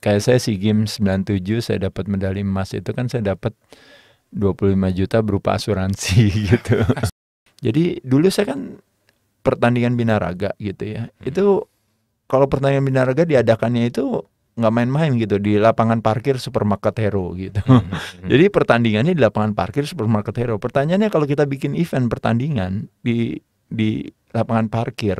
kayak saya si game 97 saya dapat medali emas itu kan saya dapat 25 juta berupa asuransi gitu. Jadi dulu saya kan pertandingan binaraga gitu ya. Hmm. Itu kalau pertandingan binaraga diadakannya itu nggak main-main gitu di lapangan parkir supermarket hero gitu. Hmm. hmm, hmm. Jadi pertandingannya di lapangan parkir supermarket hero. Pertanyaannya kalau kita bikin event pertandingan di di lapangan parkir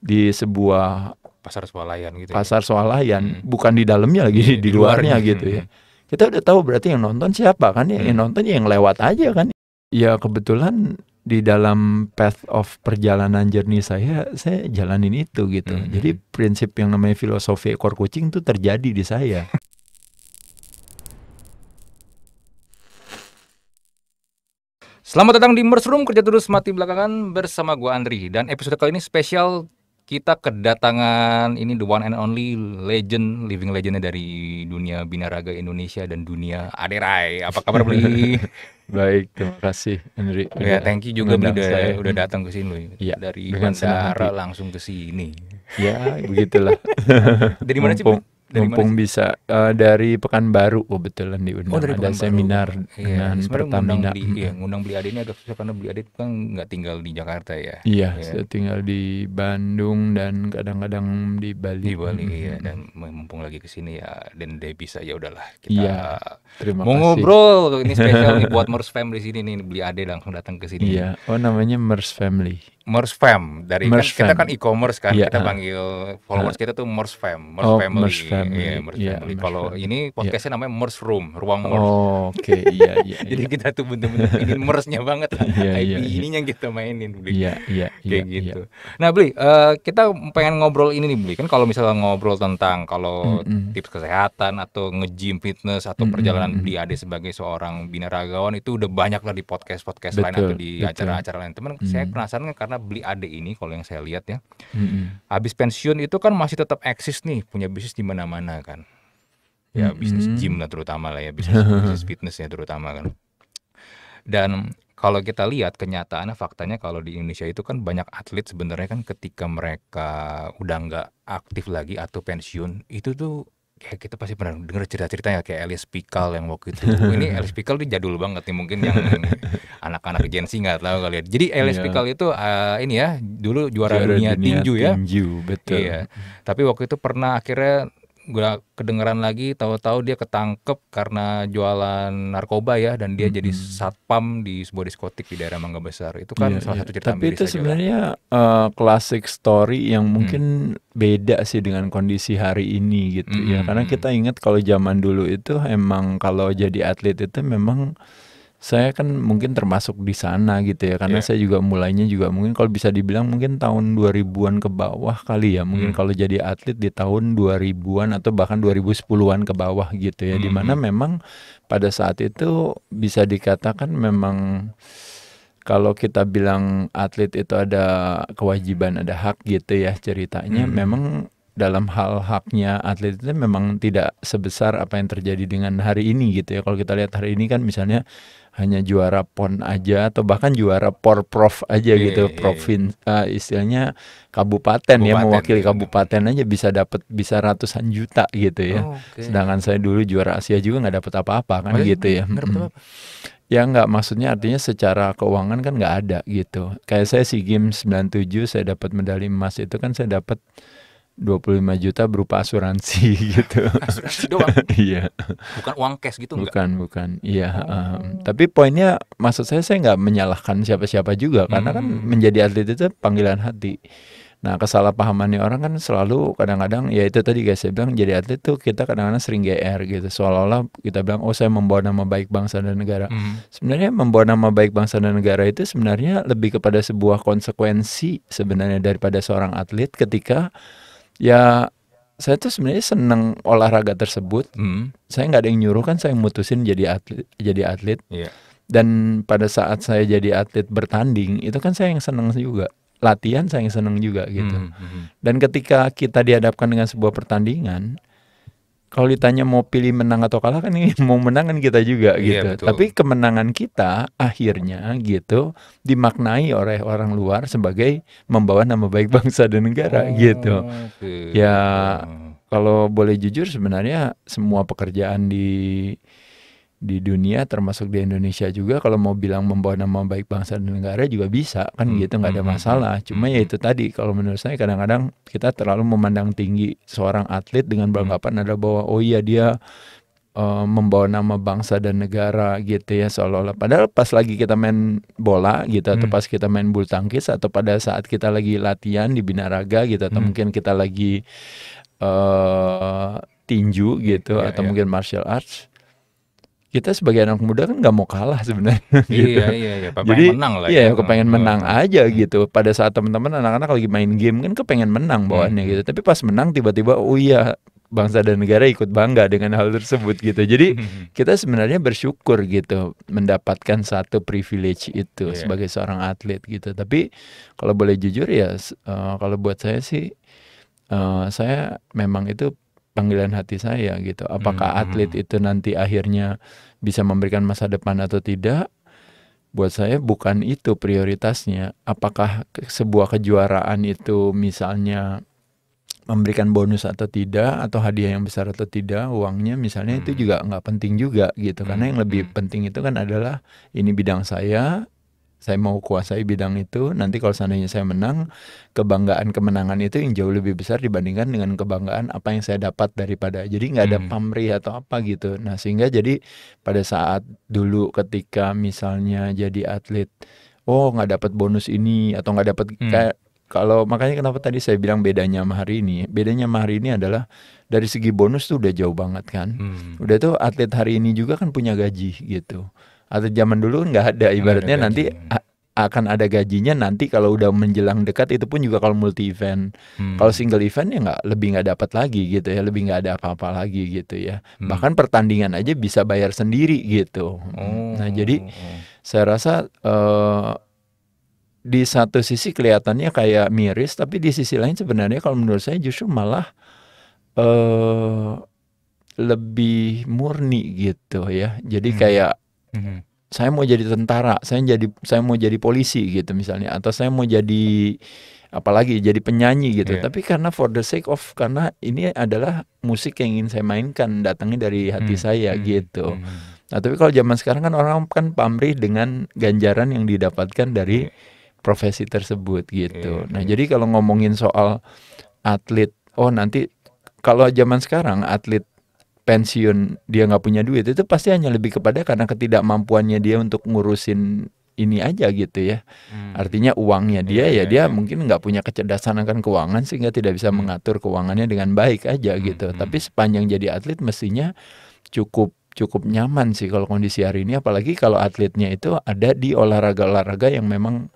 di sebuah pasar swalayan gitu. Ya. Pasar swalayan, hmm. bukan di dalamnya lagi iya, di, di luarnya, hmm. gitu ya. Hmm. Kita udah tahu berarti yang nonton siapa kan ya, hmm. yang nonton ya yang lewat aja kan. Ya kebetulan di dalam path of perjalanan jernih saya saya jalanin itu gitu. Hmm. Jadi prinsip yang namanya filosofi ekor kucing itu terjadi di saya. Selamat datang di Merse Room kerja terus mati belakangan bersama gua Andri dan episode kali ini spesial kita kedatangan ini the one and only legend, living legendnya dari dunia binaraga Indonesia dan dunia Aderai. Apa kabar Beli? Baik, terima kasih Henry. Ya, thank you juga Beli udah, udah datang ke sini ya, dari bandara langsung ke sini. Ya, begitulah. dari mana sih? mumpung bisa uh, dari Pekanbaru kebetulan oh, diundang oh, dari ada Pekanbaru. seminar iya. dengan iya, Pertamina ngundang beli, hmm. Iya, ngundang beli ini agak susah karena beli adik kan nggak tinggal di Jakarta ya iya ya. saya tinggal di Bandung dan kadang-kadang di Bali di Bali hmm. ya dan mumpung lagi kesini ya dan Debbie saja ya udahlah kita iya, terima mau kasih. ngobrol ini spesial nih buat Mers Family sini nih beli adik langsung datang ke sini iya oh namanya Mers Family Merge Fam dari merge kan, fam. kita kan e-commerce kan yeah, kita ah. panggil followers uh, kita tuh Merge Fam, Merge oh, Family, merge iya, iya, iya, family. Yeah, merge yeah, family. Kalau ini podcastnya yeah. namanya Merge Room, ruang merge. Oh, oke, okay. iya yeah, iya. Yeah, Jadi kita tuh bener-bener ingin merge-nya banget yeah, IP yeah, ininya yang kita mainin, Bli. Iya, iya, Kayak gitu. Nah, Bli, uh, kita pengen ngobrol ini nih, Bli. Kan kalau misalnya ngobrol tentang kalau mm -hmm. tips kesehatan atau nge-gym fitness atau mm -hmm. perjalanan Bli Ade sebagai seorang binaragawan itu udah banyak lah di podcast-podcast lain atau di acara-acara lain. Teman, mm -hmm. saya penasaran kan, karena karena beli ade ini kalau yang saya lihat ya. Mm-hmm. Habis pensiun itu kan masih tetap eksis nih, punya bisnis di mana-mana kan. Ya mm-hmm. bisnis gym lah terutama lah ya, bisnis bisnis fitnessnya terutama kan. Dan kalau kita lihat kenyataannya faktanya kalau di Indonesia itu kan banyak atlet sebenarnya kan ketika mereka udah nggak aktif lagi atau pensiun itu tuh kayak kita pasti pernah dengar cerita-cerita ya kayak Elias Pikal yang waktu itu ini Elias Pikal ini jadul banget nih mungkin yang anak-anak Gen Z nggak tahu kali ya. jadi Elias iya. Pikal itu uh, ini ya dulu juara, juara dunia, dunia tinju ya tinju betul iya. tapi waktu itu pernah akhirnya gue kedengeran lagi tahu-tahu dia ketangkep karena jualan narkoba ya dan dia hmm. jadi satpam di sebuah diskotik di daerah Mangga Besar itu kan yeah, salah yeah. satu cerita tapi itu sebenarnya klasik eh, uh, story yang hmm. mungkin beda sih dengan kondisi hari ini gitu ya. hmm. ya karena hmm. kita ingat kalau zaman dulu itu emang kalau jadi atlet itu memang saya kan mungkin termasuk di sana gitu ya karena yeah. saya juga mulainya juga mungkin kalau bisa dibilang mungkin tahun 2000-an ke bawah kali ya mungkin mm. kalau jadi atlet di tahun 2000-an atau bahkan 2010-an ke bawah gitu ya mm -hmm. dimana memang pada saat itu bisa dikatakan memang kalau kita bilang atlet itu ada kewajiban ada hak gitu ya ceritanya mm memang dalam hal haknya atlet itu memang tidak sebesar apa yang terjadi dengan hari ini gitu ya. Kalau kita lihat hari ini kan misalnya hanya juara pon aja atau bahkan juara por prof aja yeah, gitu, yeah, iya. provin yeah. uh, istilahnya kabupaten, ya, kabupaten ya mewakili iya. kabupaten aja bisa dapat bisa ratusan juta gitu ya. Oh, okay. Sedangkan saya dulu juara Asia juga nggak dapat apa-apa kan oh, iya? gitu ya. Ya nggak maksudnya artinya secara keuangan kan nggak ada gitu. Kayak saya si Games 97 saya dapat medali emas itu kan saya dapat 25 juta berupa asuransi gitu. Asuransi doang. Iya. bukan uang cash gitu bukan, enggak? Bukan, bukan. Iya, um, tapi poinnya maksud saya saya nggak menyalahkan siapa-siapa juga hmm. karena kan hmm. menjadi atlet itu panggilan hati. Nah, kesalahpahamannya orang kan selalu kadang-kadang ya itu tadi guys saya bilang jadi atlet tuh kita kadang-kadang sering GR gitu. Seolah-olah kita bilang oh saya membawa nama baik bangsa dan negara. Hmm. Sebenarnya membawa nama baik bangsa dan negara itu sebenarnya lebih kepada sebuah konsekuensi sebenarnya daripada seorang atlet ketika ya saya tuh sebenarnya seneng olahraga tersebut. Hmm. Saya nggak ada yang nyuruh kan saya mutusin jadi atlet jadi atlet. Yeah. Dan pada saat saya jadi atlet bertanding itu kan saya yang seneng juga latihan saya yang seneng juga gitu. Hmm. hmm, hmm. Dan ketika kita dihadapkan dengan sebuah pertandingan kalau ditanya mau pilih menang atau kalah kan ini mau menang kan kita juga iya, gitu. Tapi kemenangan kita akhirnya gitu dimaknai oleh orang luar sebagai membawa nama baik bangsa dan negara oh, gitu. Okay. Ya kalau boleh jujur sebenarnya semua pekerjaan di di dunia termasuk di Indonesia juga kalau mau bilang membawa nama baik bangsa dan negara juga bisa kan hmm. gitu nggak ada hmm, hmm, masalah hmm, cuma ya itu tadi kalau menurut saya kadang-kadang kita terlalu memandang tinggi seorang atlet dengan beranggapan ada bahwa oh iya dia uh, membawa nama bangsa dan negara gitu ya seolah-olah padahal pas lagi kita main bola gitu atau pas kita main bulu tangkis atau pada saat kita lagi latihan di binaraga gitu atau hmm. mungkin kita lagi uh, tinju gitu yeah, atau yeah. mungkin martial arts kita sebagai anak muda kan nggak mau kalah sebenarnya. Iya, gitu. iya, iya, kepengen Jadi, menang lah. Ya. Iya, ya, kepengen menang aja hmm. gitu. Pada saat teman-teman anak-anak lagi main game kan kepengen menang bawaannya hmm. gitu. Tapi pas menang tiba-tiba oh iya bangsa dan negara ikut bangga dengan hal tersebut gitu. Jadi kita sebenarnya bersyukur gitu mendapatkan satu privilege itu yeah. sebagai seorang atlet gitu. Tapi kalau boleh jujur ya uh, kalau buat saya sih uh, saya memang itu panggilan hati saya gitu. Apakah hmm. hmm atlet hmm. itu nanti akhirnya bisa memberikan masa depan atau tidak? Buat saya bukan itu prioritasnya. Apakah sebuah kejuaraan itu misalnya memberikan bonus atau tidak atau hadiah yang besar atau tidak uangnya misalnya hmm. itu juga nggak penting juga gitu karena hmm, yang lebih penting itu kan adalah ini bidang saya saya mau kuasai bidang itu nanti kalau seandainya saya menang kebanggaan kemenangan itu yang jauh lebih besar dibandingkan dengan kebanggaan apa yang saya dapat daripada jadi nggak ada hmm. pamrih atau apa gitu nah sehingga jadi pada saat dulu ketika misalnya jadi atlet oh nggak dapat bonus ini atau nggak dapat hmm. kayak kalau makanya kenapa tadi saya bilang bedanya sama hari ini bedanya sama hari ini adalah dari segi bonus tuh udah jauh banget kan hmm. udah tuh atlet hari ini juga kan punya gaji gitu atau zaman dulu nggak ada ibaratnya ada nanti akan ada gajinya nanti kalau udah menjelang dekat itu pun juga kalau multi event hmm. kalau single event ya nggak lebih nggak dapat lagi gitu ya lebih nggak ada apa-apa lagi gitu ya hmm. bahkan pertandingan aja bisa bayar sendiri gitu oh. nah jadi saya rasa uh, di satu sisi kelihatannya kayak miris tapi di sisi lain sebenarnya kalau menurut saya justru malah uh, lebih murni gitu ya jadi hmm. kayak Hmm. Saya mau jadi tentara, saya jadi saya mau jadi polisi gitu misalnya, atau saya mau jadi apalagi jadi penyanyi gitu. Yeah. Tapi karena for the sake of karena ini adalah musik yang ingin saya mainkan datangnya dari hati hmm. saya mm-hmm. gitu. gitu. Hmm. Nah, tapi kalau zaman sekarang kan orang kan pamrih dengan ganjaran yang didapatkan dari iya. profesi tersebut gitu. Iya, nah, iya. jadi kalau ngomongin soal atlet, oh nanti kalau zaman sekarang atlet pensiun dia nggak punya duit itu pasti hanya lebih kepada karena ketidakmampuannya dia untuk ngurusin ini aja gitu ya hmm. artinya uangnya iya, dia yeah, ya yeah, dia yeah. mungkin nggak punya kecerdasan akan keuangan sehingga tidak bisa hmm. mengatur keuangannya dengan baik aja hmm, gitu hmm. tapi sepanjang jadi atlet mestinya cukup cukup nyaman sih kalau kondisi hari ini apalagi kalau atletnya itu ada di olahraga-olahraga yang memang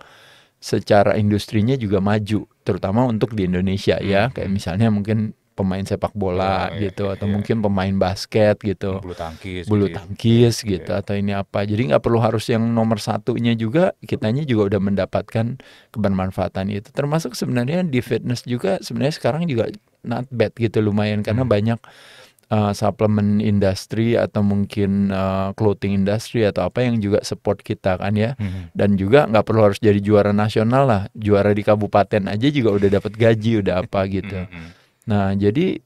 secara industrinya juga maju terutama untuk di Indonesia ya hmm, kayak misalnya mungkin pemain sepak bola ya, ya, gitu ya, atau mungkin pemain basket gitu bulu tangkis bulu gitu tangkis iya, gitu iya. atau ini apa jadi nggak perlu harus yang nomor satunya juga kitanya juga udah mendapatkan kebermanfaatan itu termasuk sebenarnya di fitness juga sebenarnya sekarang juga not bad gitu lumayan karena hmm. banyak uh, suplemen industri atau mungkin uh, clothing industri atau apa yang juga support kita kan ya hmm. dan juga nggak perlu harus jadi juara nasional lah juara di kabupaten aja juga udah dapat gaji udah apa gitu hmm. hmm, hmm. Nah, jadi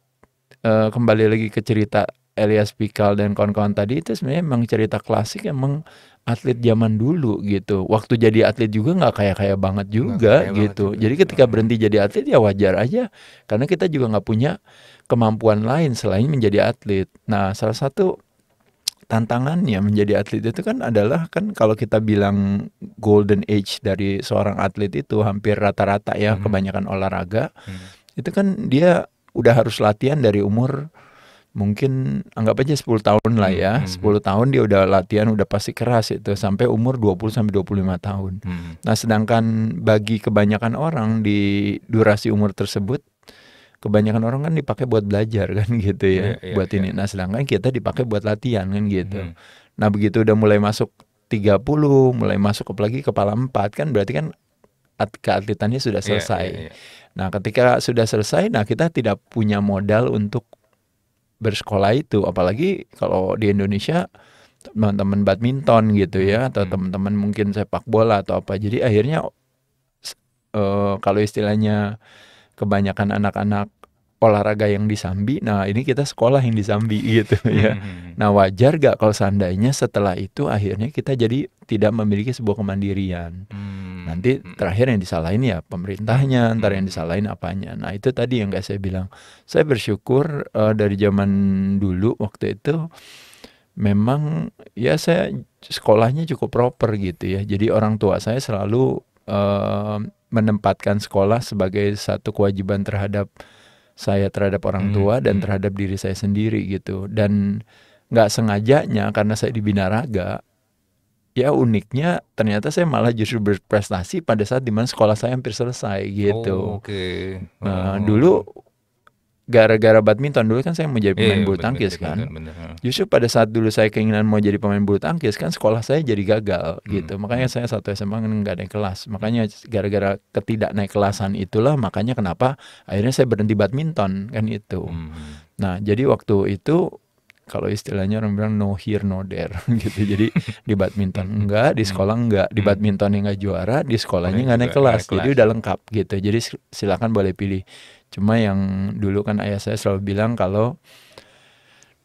uh, kembali lagi ke cerita Elias Pikal dan kawan-kawan tadi itu sebenarnya emang cerita klasik emang atlet zaman dulu gitu. Waktu jadi atlet juga nggak kayak kaya banget juga kaya gitu. Banget juga. Jadi ketika berhenti jadi atlet ya wajar aja karena kita juga nggak punya kemampuan lain selain menjadi atlet. Nah, salah satu tantangannya menjadi atlet itu kan adalah kan kalau kita bilang golden age dari seorang atlet itu hampir rata-rata ya hmm. kebanyakan olahraga. Hmm itu kan dia udah harus latihan dari umur mungkin anggap aja 10 tahun lah ya. Hmm. 10 hmm, hmm. tahun dia udah latihan udah pasti keras itu sampai umur 20 sampai 25 tahun. Hmm, hmm. Nah, sedangkan bagi kebanyakan orang di durasi umur tersebut kebanyakan orang kan dipakai buat belajar kan gitu ya, yeah, yeah, buat yeah. ini. Iya. Nah, sedangkan kita dipakai buat latihan kan gitu. Hmm. Nah, begitu udah mulai masuk 30, mulai masuk apalagi kepala 4 kan berarti kan keatletannya sudah iya, selesai. Yeah, yeah, yeah. Nah, ketika sudah selesai, nah kita tidak punya modal untuk bersekolah itu, apalagi kalau di Indonesia teman-teman badminton gitu ya atau hmm. teman-teman mungkin sepak bola atau apa. Jadi akhirnya uh, kalau istilahnya kebanyakan anak-anak olahraga yang disambi, nah ini kita sekolah yang disambi gitu ya. Hmm, hmm, nah wajar gak kalau seandainya setelah itu akhirnya kita jadi tidak memiliki sebuah kemandirian. Hmm. Nanti hmm. terakhir yang disalahin ya pemerintahnya, hmm. ntar yang disalahin apanya. Nah itu tadi yang kayak saya bilang, saya bersyukur uh, dari zaman dulu waktu itu memang ya saya sekolahnya cukup proper gitu ya. Jadi orang tua saya selalu uh, menempatkan sekolah sebagai satu kewajiban terhadap saya terhadap orang hmm. tua dan hmm. terhadap diri saya sendiri gitu dan nggak sengajanya karena saya dibina raga ya uniknya ternyata saya malah justru berprestasi pada saat dimana sekolah saya hampir selesai gitu. Oh, Oke. Okay. Nah, hmm. dulu gara-gara badminton dulu kan saya mau jadi iya, pemain yeah, bulu tangkis bener, kan. Bener, bener. Justru pada saat dulu saya keinginan mau jadi pemain bulu tangkis kan sekolah saya jadi gagal hmm. gitu. Hmm. Makanya saya satu SMA nggak naik kelas. Makanya gara-gara ketidak naik kelasan itulah makanya kenapa akhirnya saya berhenti badminton kan itu. Hmm. hmm. Nah jadi waktu itu kalau istilahnya orang bilang no here no there gitu jadi di badminton hmm. enggak di sekolah hmm. enggak di hmm. badminton yang enggak juara di sekolahnya enggak naik kelas jadi udah lengkap gitu jadi silakan boleh pilih cuma yang dulu kan ayah saya selalu bilang kalau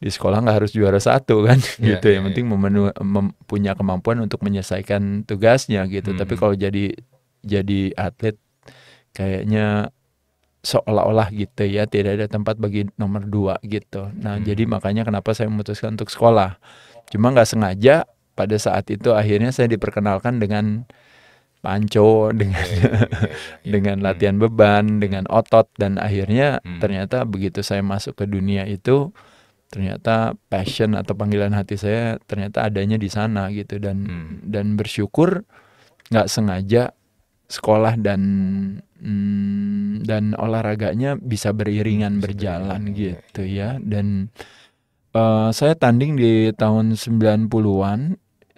di sekolah nggak harus juara satu kan yeah, gitu yeah, yang penting yeah. Iya. punya kemampuan untuk menyelesaikan tugasnya gitu mm -hmm. tapi kalau jadi jadi atlet kayaknya seolah-olah gitu ya tidak ada tempat bagi nomor dua gitu nah hmm. jadi makanya kenapa saya memutuskan untuk sekolah cuma nggak sengaja pada saat itu akhirnya saya diperkenalkan dengan panco dengan dengan hmm. latihan beban dengan otot dan akhirnya hmm. ternyata begitu saya masuk ke dunia itu ternyata passion atau panggilan hati saya ternyata adanya di sana gitu dan hmm. dan bersyukur nggak sengaja sekolah dan hmm, dan olahraganya bisa beriringan bisa berjalan beriringan, iya, gitu iya. ya, dan uh, saya tanding di tahun 90-an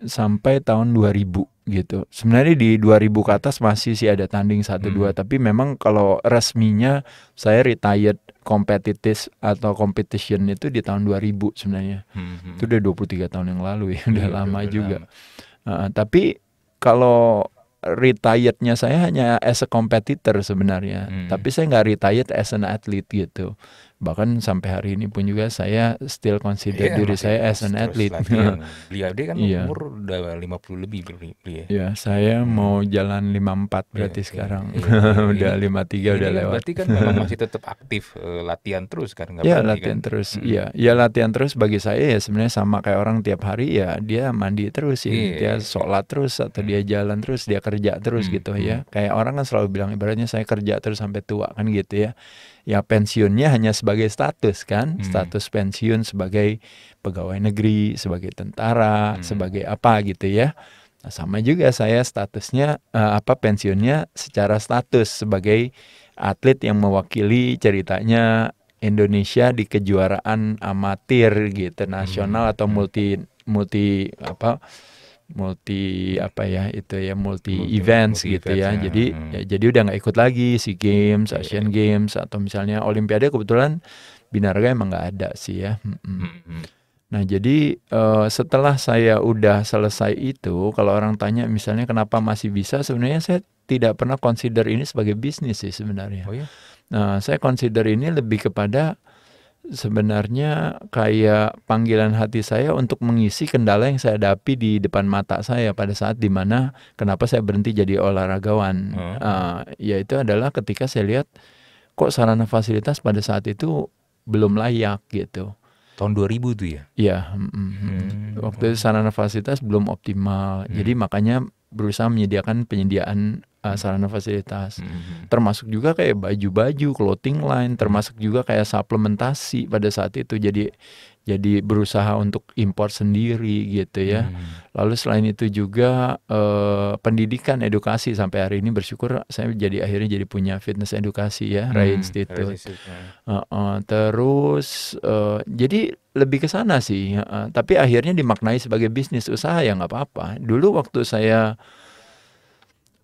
sampai tahun 2000 gitu. Sebenarnya di 2000 ke atas masih sih ada tanding satu 2 hmm. tapi memang kalau resminya saya retired competitive atau competition itu di tahun 2000 sebenarnya. Hmm, hmm. Itu udah 23 tahun yang lalu ya, iya, udah ya, lama juga. Lama. Uh, tapi kalau retirednya saya hanya as a competitor sebenarnya, hmm. tapi saya nggak retired as an athlete gitu bahkan sampai hari ini pun juga saya still consider yeah, diri saya as an athlete. Beliau dia kan yeah. umur udah 50 lebih beliau. Ya, yeah, saya hmm. mau jalan 54 iya, berarti yeah, sekarang. Yeah, udah yeah. 53 udah lewat. Berarti kan memang masih tetap aktif eh, latihan terus kan enggak yeah, iya, latihan kan? terus. Hmm. Iya, hmm. ya latihan terus bagi saya ya sebenarnya sama kayak orang tiap hari ya dia mandi terus ya, yeah. dia iya, sholat terus atau dia hmm. jalan terus, dia kerja terus hmm. gitu ya. Hmm. Kayak orang kan selalu bilang ibaratnya saya kerja terus sampai tua kan gitu ya ya pensiunnya hanya sebagai status kan, hmm. status pensiun sebagai pegawai negeri, sebagai tentara, hmm. sebagai apa gitu ya. Nah, sama juga saya statusnya uh, apa pensiunnya secara status sebagai atlet yang mewakili ceritanya Indonesia di kejuaraan amatir gitu hmm. nasional hmm. atau multi multi apa multi apa ya itu ya multi, multi events multi gitu ya. Jadi hmm. ya, jadi udah nggak ikut lagi si iya, games, iya, Asian iya. Games atau misalnya Olimpiade kebetulan binaraga emang nggak ada sih ya. Hmm. Hmm. Nah jadi uh, setelah saya udah selesai itu kalau orang tanya misalnya kenapa masih bisa sebenarnya saya tidak pernah consider ini sebagai bisnis sih sebenarnya. Oh, iya? Nah saya consider ini lebih kepada sebenarnya kayak panggilan hati saya untuk mengisi kendala yang saya hadapi di depan mata saya pada saat dimana kenapa saya berhenti jadi olahragawan hmm. uh, yaitu adalah ketika saya lihat kok sarana fasilitas pada saat itu belum layak gitu tahun 2000 itu ya ya mm, hmm. waktu itu sarana fasilitas belum optimal hmm. jadi makanya berusaha menyediakan penyediaan uh, sarana fasilitas mm-hmm. termasuk juga kayak baju-baju clothing line termasuk juga kayak suplementasi pada saat itu jadi jadi berusaha untuk impor sendiri gitu ya mm lalu selain itu juga uh, pendidikan edukasi sampai hari ini bersyukur saya jadi akhirnya jadi punya fitness edukasi ya mm-hmm. Institute uh, uh, terus uh, jadi lebih ke sana sih uh, tapi akhirnya dimaknai sebagai bisnis usaha ya nggak apa-apa dulu waktu saya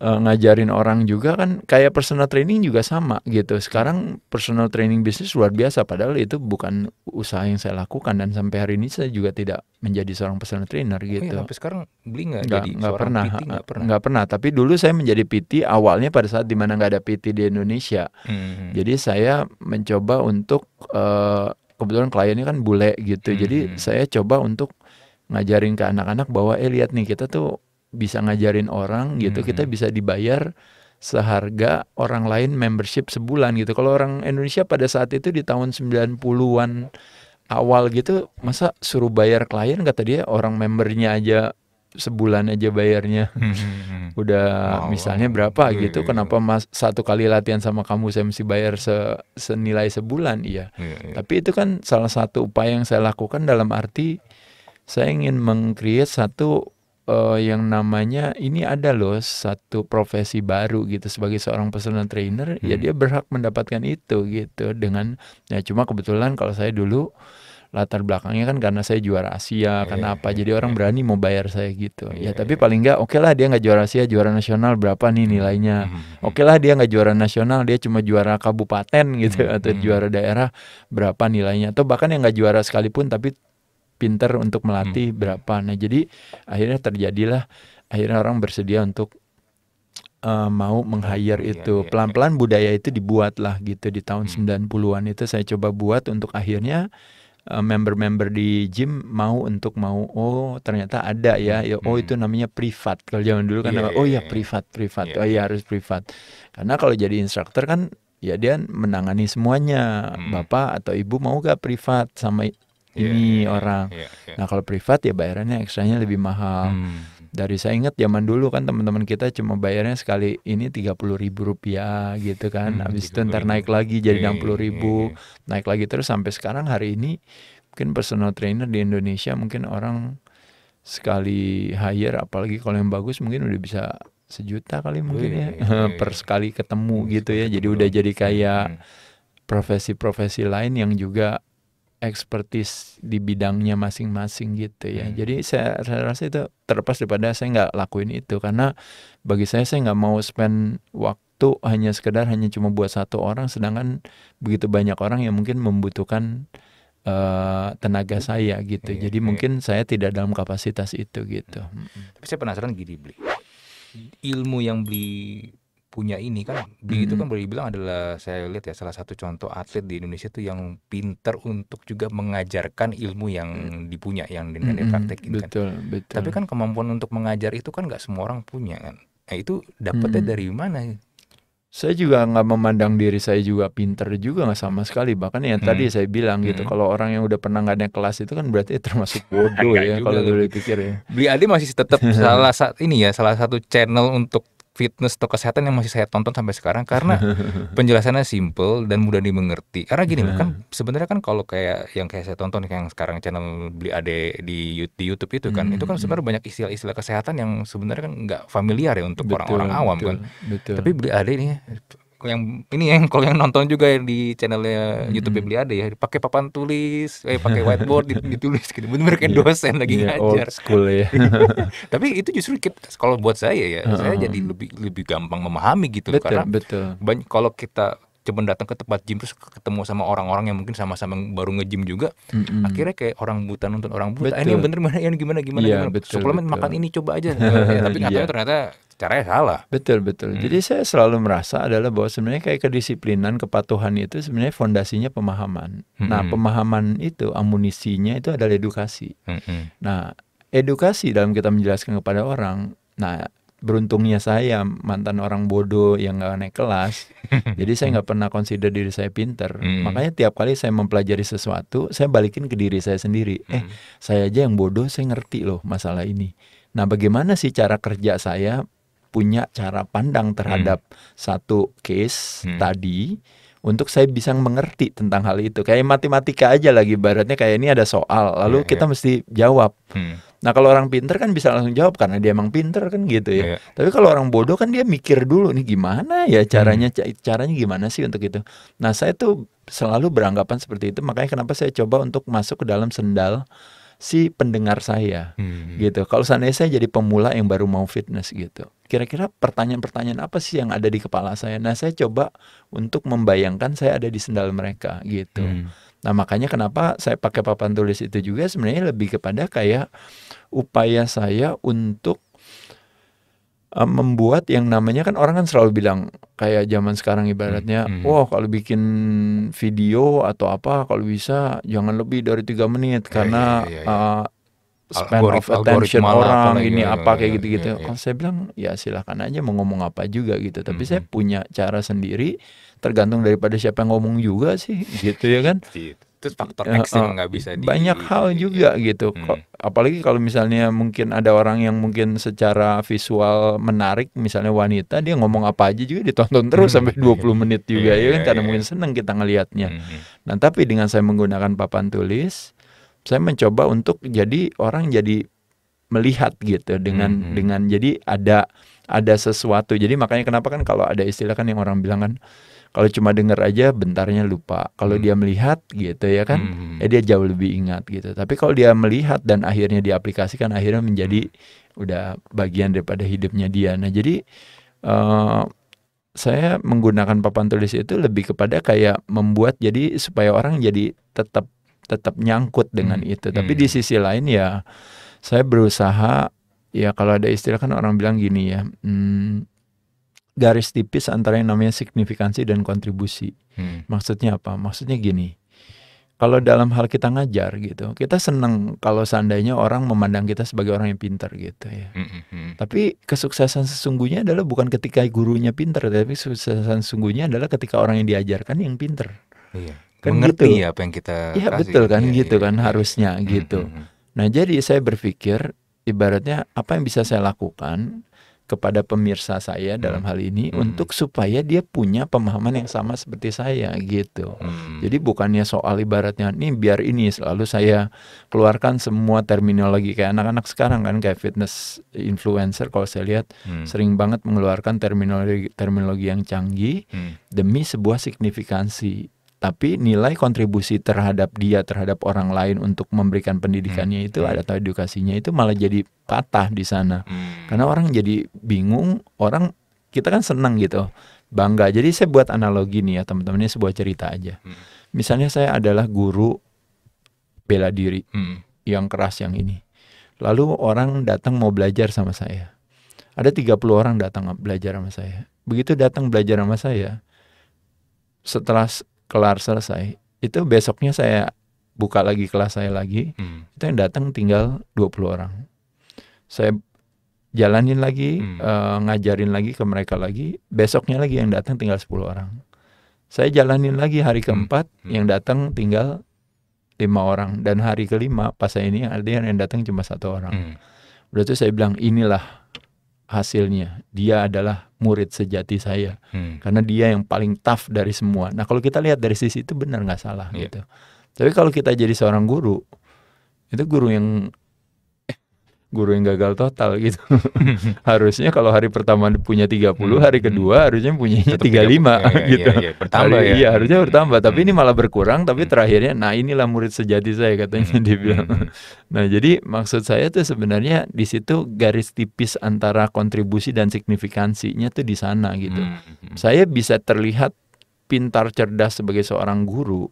uh, ngajarin orang juga kan kayak personal training juga sama gitu. Sekarang personal training bisnis luar biasa padahal itu bukan usaha yang saya lakukan dan sampai hari ini saya juga tidak menjadi seorang personal trainer oh iya, gitu. Oh ya, tapi sekarang beli nggak jadi nggak pernah, PT nggak eh, pernah. Nggak pernah. Tapi dulu saya menjadi PT awalnya pada saat di mana nggak ada PT di Indonesia. Hmm. Jadi saya mencoba untuk uh, kebetulan kliennya kan bule gitu. Hmm. Jadi saya coba untuk ngajarin ke anak-anak bahwa eh lihat nih kita tuh bisa ngajarin orang gitu, hmm. kita hmm. bisa dibayar seharga orang lain membership sebulan gitu. Kalau orang Indonesia pada saat itu di tahun 90-an awal gitu, masa suruh bayar klien kata dia orang membernya aja sebulan aja bayarnya. Hmm, hmm, Udah wow. misalnya berapa iya, gitu. Iya, iya. kenapa Mas satu kali latihan sama kamu saya mesti bayar se senilai sebulan? Iya. Yeah, Tapi itu kan salah satu upaya yang saya lakukan dalam arti saya ingin mengcreate satu uh, yang namanya ini ada loh satu profesi baru gitu sebagai seorang personal trainer ya hmm. ya dia berhak mendapatkan itu gitu dengan ya cuma kebetulan kalau saya dulu latar belakangnya kan karena saya juara Asia, iya, karena apa? Iya, jadi orang iya. berani mau bayar saya gitu. Ya tapi paling nggak oke okay lah dia nggak juara Asia, juara nasional berapa nih hmm, nilainya? Hmm, hmm, oke okay lah dia nggak juara nasional, dia cuma juara kabupaten gitu atau juara daerah berapa nilainya? Atau bahkan yang nggak juara sekalipun tapi pinter untuk melatih hmm. berapa. Nah, jadi akhirnya terjadilah akhirnya orang bersedia untuk uh, mau meng-hire iya, itu. Iya, iya. Pelan-pelan budaya itu dibuat lah gitu di tahun hmm. 90-an itu saya coba buat untuk akhirnya eh, member-member di gym mau untuk mau oh ternyata ada ya ya oh hmm. itu namanya privat kalau zaman dulu kan yeah, nama, oh ya privat privat yeah. oh ya harus privat karena kalau jadi instruktur kan ya dia menangani semuanya hmm. bapak atau ibu mau gak privat sama ini yeah, iya, iya. orang. Yeah, yeah. Nah kalau privat ya bayarannya ekstranya lebih mahal. Hmm. Dari saya ingat zaman dulu kan teman-teman kita cuma bayarnya sekali ini tiga puluh ribu rupiah gitu kan. Hmm, Habis itu ntar naik lagi jadi iya, enam puluh ribu, yeah, yeah. naik lagi terus sampai sekarang hari ini mungkin personal trainer di Indonesia mungkin orang sekali hire apalagi kalau yang bagus mungkin udah bisa sejuta kali mungkin ya per sekali ketemu gitu ya jadi udah jadi kayak hmm. profesi-profesi lain yang juga expertise di bidangnya masing-masing gitu ya. Hmm. Jadi saya, saya rasa itu terlepas daripada saya nggak lakuin itu karena bagi saya saya nggak mau spend waktu hanya sekedar hanya cuma buat satu orang, sedangkan begitu banyak orang yang mungkin membutuhkan uh, tenaga hmm. saya gitu. Hmm. Jadi hmm. mungkin saya tidak dalam kapasitas itu gitu. Hmm. Tapi saya penasaran gini, beli Ilmu yang beli punya ini kan dia hmm itu kan mm-hmm. boleh dibilang adalah saya lihat ya salah satu contoh atlet di Indonesia tuh yang pinter untuk juga mengajarkan ilmu yang mm-hmm. dipunya yang dengan mm-hmm. dipraktekin kan. Betul, betul. Tapi kan kemampuan untuk mengajar itu kan nggak semua orang punya kan. Nah itu dapetnya mm-hmm. dari mana? Saya juga nggak memandang diri saya juga pinter juga nggak sama sekali. Bahkan yang hmm. tadi mm-hmm. saya bilang gitu, hmm. kalau orang yang udah pernah nggak ada kelas itu kan berarti termasuk bodoh ya kalau dulu pikir ya. Beli Adi masih tetap salah satu ini ya, salah satu channel untuk fitness atau kesehatan yang masih saya tonton sampai sekarang karena penjelasannya simple dan mudah dimengerti. Karena gini, hmm. kan sebenarnya kan kalau kayak yang kayak saya tonton yang sekarang channel beli ade di, di YouTube itu kan, hmm, itu kan hmm, sebenarnya hmm. banyak istilah-istilah kesehatan yang sebenarnya kan nggak familiar ya untuk orang-orang awam kan. betul, kan. Betul. Tapi beli ade ini yang ini yang kalau yang nonton juga yang di channelnya YouTube Bibli ada ya pakai papan tulis eh pakai whiteboard ditulis gitu benar-benar kayak yeah. dosen lagi yeah, ngajar old school ya tapi itu justru kalau buat saya ya uh-huh. saya jadi lebih lebih gampang memahami gitu betul, karena betul. banyak kalau kita cuman datang ke tempat gym terus ketemu sama orang-orang yang mungkin sama-sama baru nge-gym juga mm-hmm. akhirnya kayak orang buta nonton orang buta eh, betul. ini yang bener mana yang gimana gimana, yeah, gimana. Betul, suplemen betul. makan ini coba aja ya, tapi yeah. Iya. ternyata caranya salah. Betul betul. Hmm. Jadi saya selalu merasa adalah bahwa sebenarnya kayak kedisiplinan, kepatuhan itu sebenarnya fondasinya pemahaman. Nah, hmm. Nah pemahaman itu amunisinya itu adalah edukasi. Hmm. Nah edukasi dalam kita menjelaskan kepada orang. Nah beruntungnya saya mantan orang bodoh yang gak naik kelas jadi saya nggak pernah consider diri saya pinter hmm. makanya tiap kali saya mempelajari sesuatu saya balikin ke diri saya sendiri hmm. eh saya aja yang bodoh saya ngerti loh masalah ini nah bagaimana sih cara kerja saya punya cara pandang terhadap hmm. satu case hmm. tadi untuk saya bisa mengerti tentang hal itu. Kayak matematika aja lagi baratnya kayak ini ada soal lalu yeah, kita yeah. mesti jawab. Hmm. Nah, kalau orang pinter kan bisa langsung jawab karena dia emang pinter kan gitu ya. Yeah. Tapi kalau orang bodoh kan dia mikir dulu nih gimana ya caranya hmm. caranya gimana sih untuk itu. Nah, saya tuh selalu beranggapan seperti itu makanya kenapa saya coba untuk masuk ke dalam sendal si pendengar saya hmm. gitu. Kalau seandainya saya jadi pemula yang baru mau fitness gitu, kira-kira pertanyaan-pertanyaan apa sih yang ada di kepala saya? Nah saya coba untuk membayangkan saya ada di sendal mereka gitu. Hmm. Nah makanya kenapa saya pakai papan tulis itu juga sebenarnya lebih kepada kayak upaya saya untuk uh, membuat yang namanya kan orang kan selalu bilang kayak zaman sekarang ibaratnya hmm. hmm. wow kalau bikin video atau apa kalau bisa jangan lebih dari tiga menit ya, karena ya, ya, ya. Uh, span of attention orang apa ini apa kayak ya, gitu-gitu. Ya, kalau saya bilang ya silahkan aja mau ngomong apa juga gitu. Tapi hmm. saya hmm. punya cara sendiri tergantung daripada siapa yang ngomong juga sih gitu ya kan. Gitu itu faktor next eh, yang eh, nggak bisa di, banyak hal juga ya. gitu hmm. apalagi kalau misalnya mungkin ada orang yang mungkin secara visual menarik misalnya wanita dia ngomong apa aja juga ditonton terus hmm. sampai 20 menit juga iya, ya kan iya, karena iya. mungkin seneng kita ngelihatnya hmm. nah tapi dengan saya menggunakan papan tulis saya mencoba untuk jadi orang jadi melihat gitu dengan hmm. dengan jadi ada ada sesuatu jadi makanya kenapa kan kalau ada istilah kan yang orang bilang kan kalau cuma dengar aja bentarnya lupa. Kalau hmm. dia melihat gitu ya kan, hmm. ya dia jauh lebih ingat gitu. Tapi kalau dia melihat dan akhirnya diaplikasikan akhirnya menjadi hmm. udah bagian daripada hidupnya dia. Nah, jadi uh, saya menggunakan papan tulis itu lebih kepada kayak membuat jadi supaya orang jadi tetap tetap nyangkut dengan hmm. itu. Tapi hmm. di sisi lain ya saya berusaha ya kalau ada istilah kan orang bilang gini ya, hmm, garis tipis antara yang namanya signifikansi dan kontribusi. Hmm. Maksudnya apa? Maksudnya gini. Kalau dalam hal kita ngajar gitu, kita senang kalau seandainya orang memandang kita sebagai orang yang pintar gitu ya. Hmm, hmm, hmm. Tapi kesuksesan sesungguhnya adalah bukan ketika gurunya pintar, tapi kesuksesan sesungguhnya adalah ketika orang yang diajarkan yang pintar. Iya. Kan gitu. Mengerti gitu. ya apa yang kita Ya kasih. betul gitu kan ya, iya, gitu iya, kan iya. harusnya hmm, gitu. Hmm, hmm. Nah jadi saya berpikir ibaratnya apa yang bisa saya lakukan kepada pemirsa saya hmm. dalam hal ini hmm. untuk supaya dia punya pemahaman yang sama seperti saya gitu. Hmm. Jadi bukannya soal ibaratnya ini biar ini selalu saya keluarkan semua terminologi kayak anak-anak sekarang kan kayak fitness influencer kalau saya lihat hmm. sering banget mengeluarkan terminologi terminologi yang canggih hmm. demi sebuah signifikansi tapi nilai kontribusi terhadap dia terhadap orang lain untuk memberikan pendidikannya hmm. itu hmm. atau edukasinya itu malah jadi patah di sana hmm. karena orang jadi bingung orang kita kan senang gitu bangga jadi saya buat analogi nih ya teman-teman ini sebuah cerita aja hmm. misalnya saya adalah guru bela diri hmm. yang keras yang ini lalu orang datang mau belajar sama saya ada 30 orang datang belajar sama saya begitu datang belajar sama saya setelah kelar selesai itu besoknya saya buka lagi kelas saya lagi hmm. itu yang datang tinggal 20 orang saya jalanin lagi hmm. uh, ngajarin lagi ke mereka lagi besoknya lagi yang datang tinggal 10 orang saya jalanin lagi hari hmm. keempat hmm. Hmm. yang datang tinggal lima orang dan hari kelima pas saya ini ada yang datang cuma satu orang hmm. berarti saya bilang inilah hasilnya. Dia adalah murid sejati saya hmm. karena dia yang paling tough dari semua. Nah kalau kita lihat dari sisi itu benar nggak salah yeah. gitu. Tapi kalau kita jadi seorang guru, itu guru yang guru yang gagal total gitu. harusnya kalau hari pertama punya 30, hmm. hari hmm. kedua hmm. harusnya punya Tetap 35 lima ya, gitu. Iya, ya, bertambah hari, ya. Iya, harusnya hmm, bertambah, hmm. tapi hmm. ini malah berkurang tapi hmm. terakhirnya nah inilah murid sejati saya katanya hmm. dia Nah, jadi maksud saya tuh sebenarnya di situ garis tipis antara kontribusi dan signifikansinya tuh di sana gitu. Hmm. Saya bisa terlihat pintar cerdas sebagai seorang guru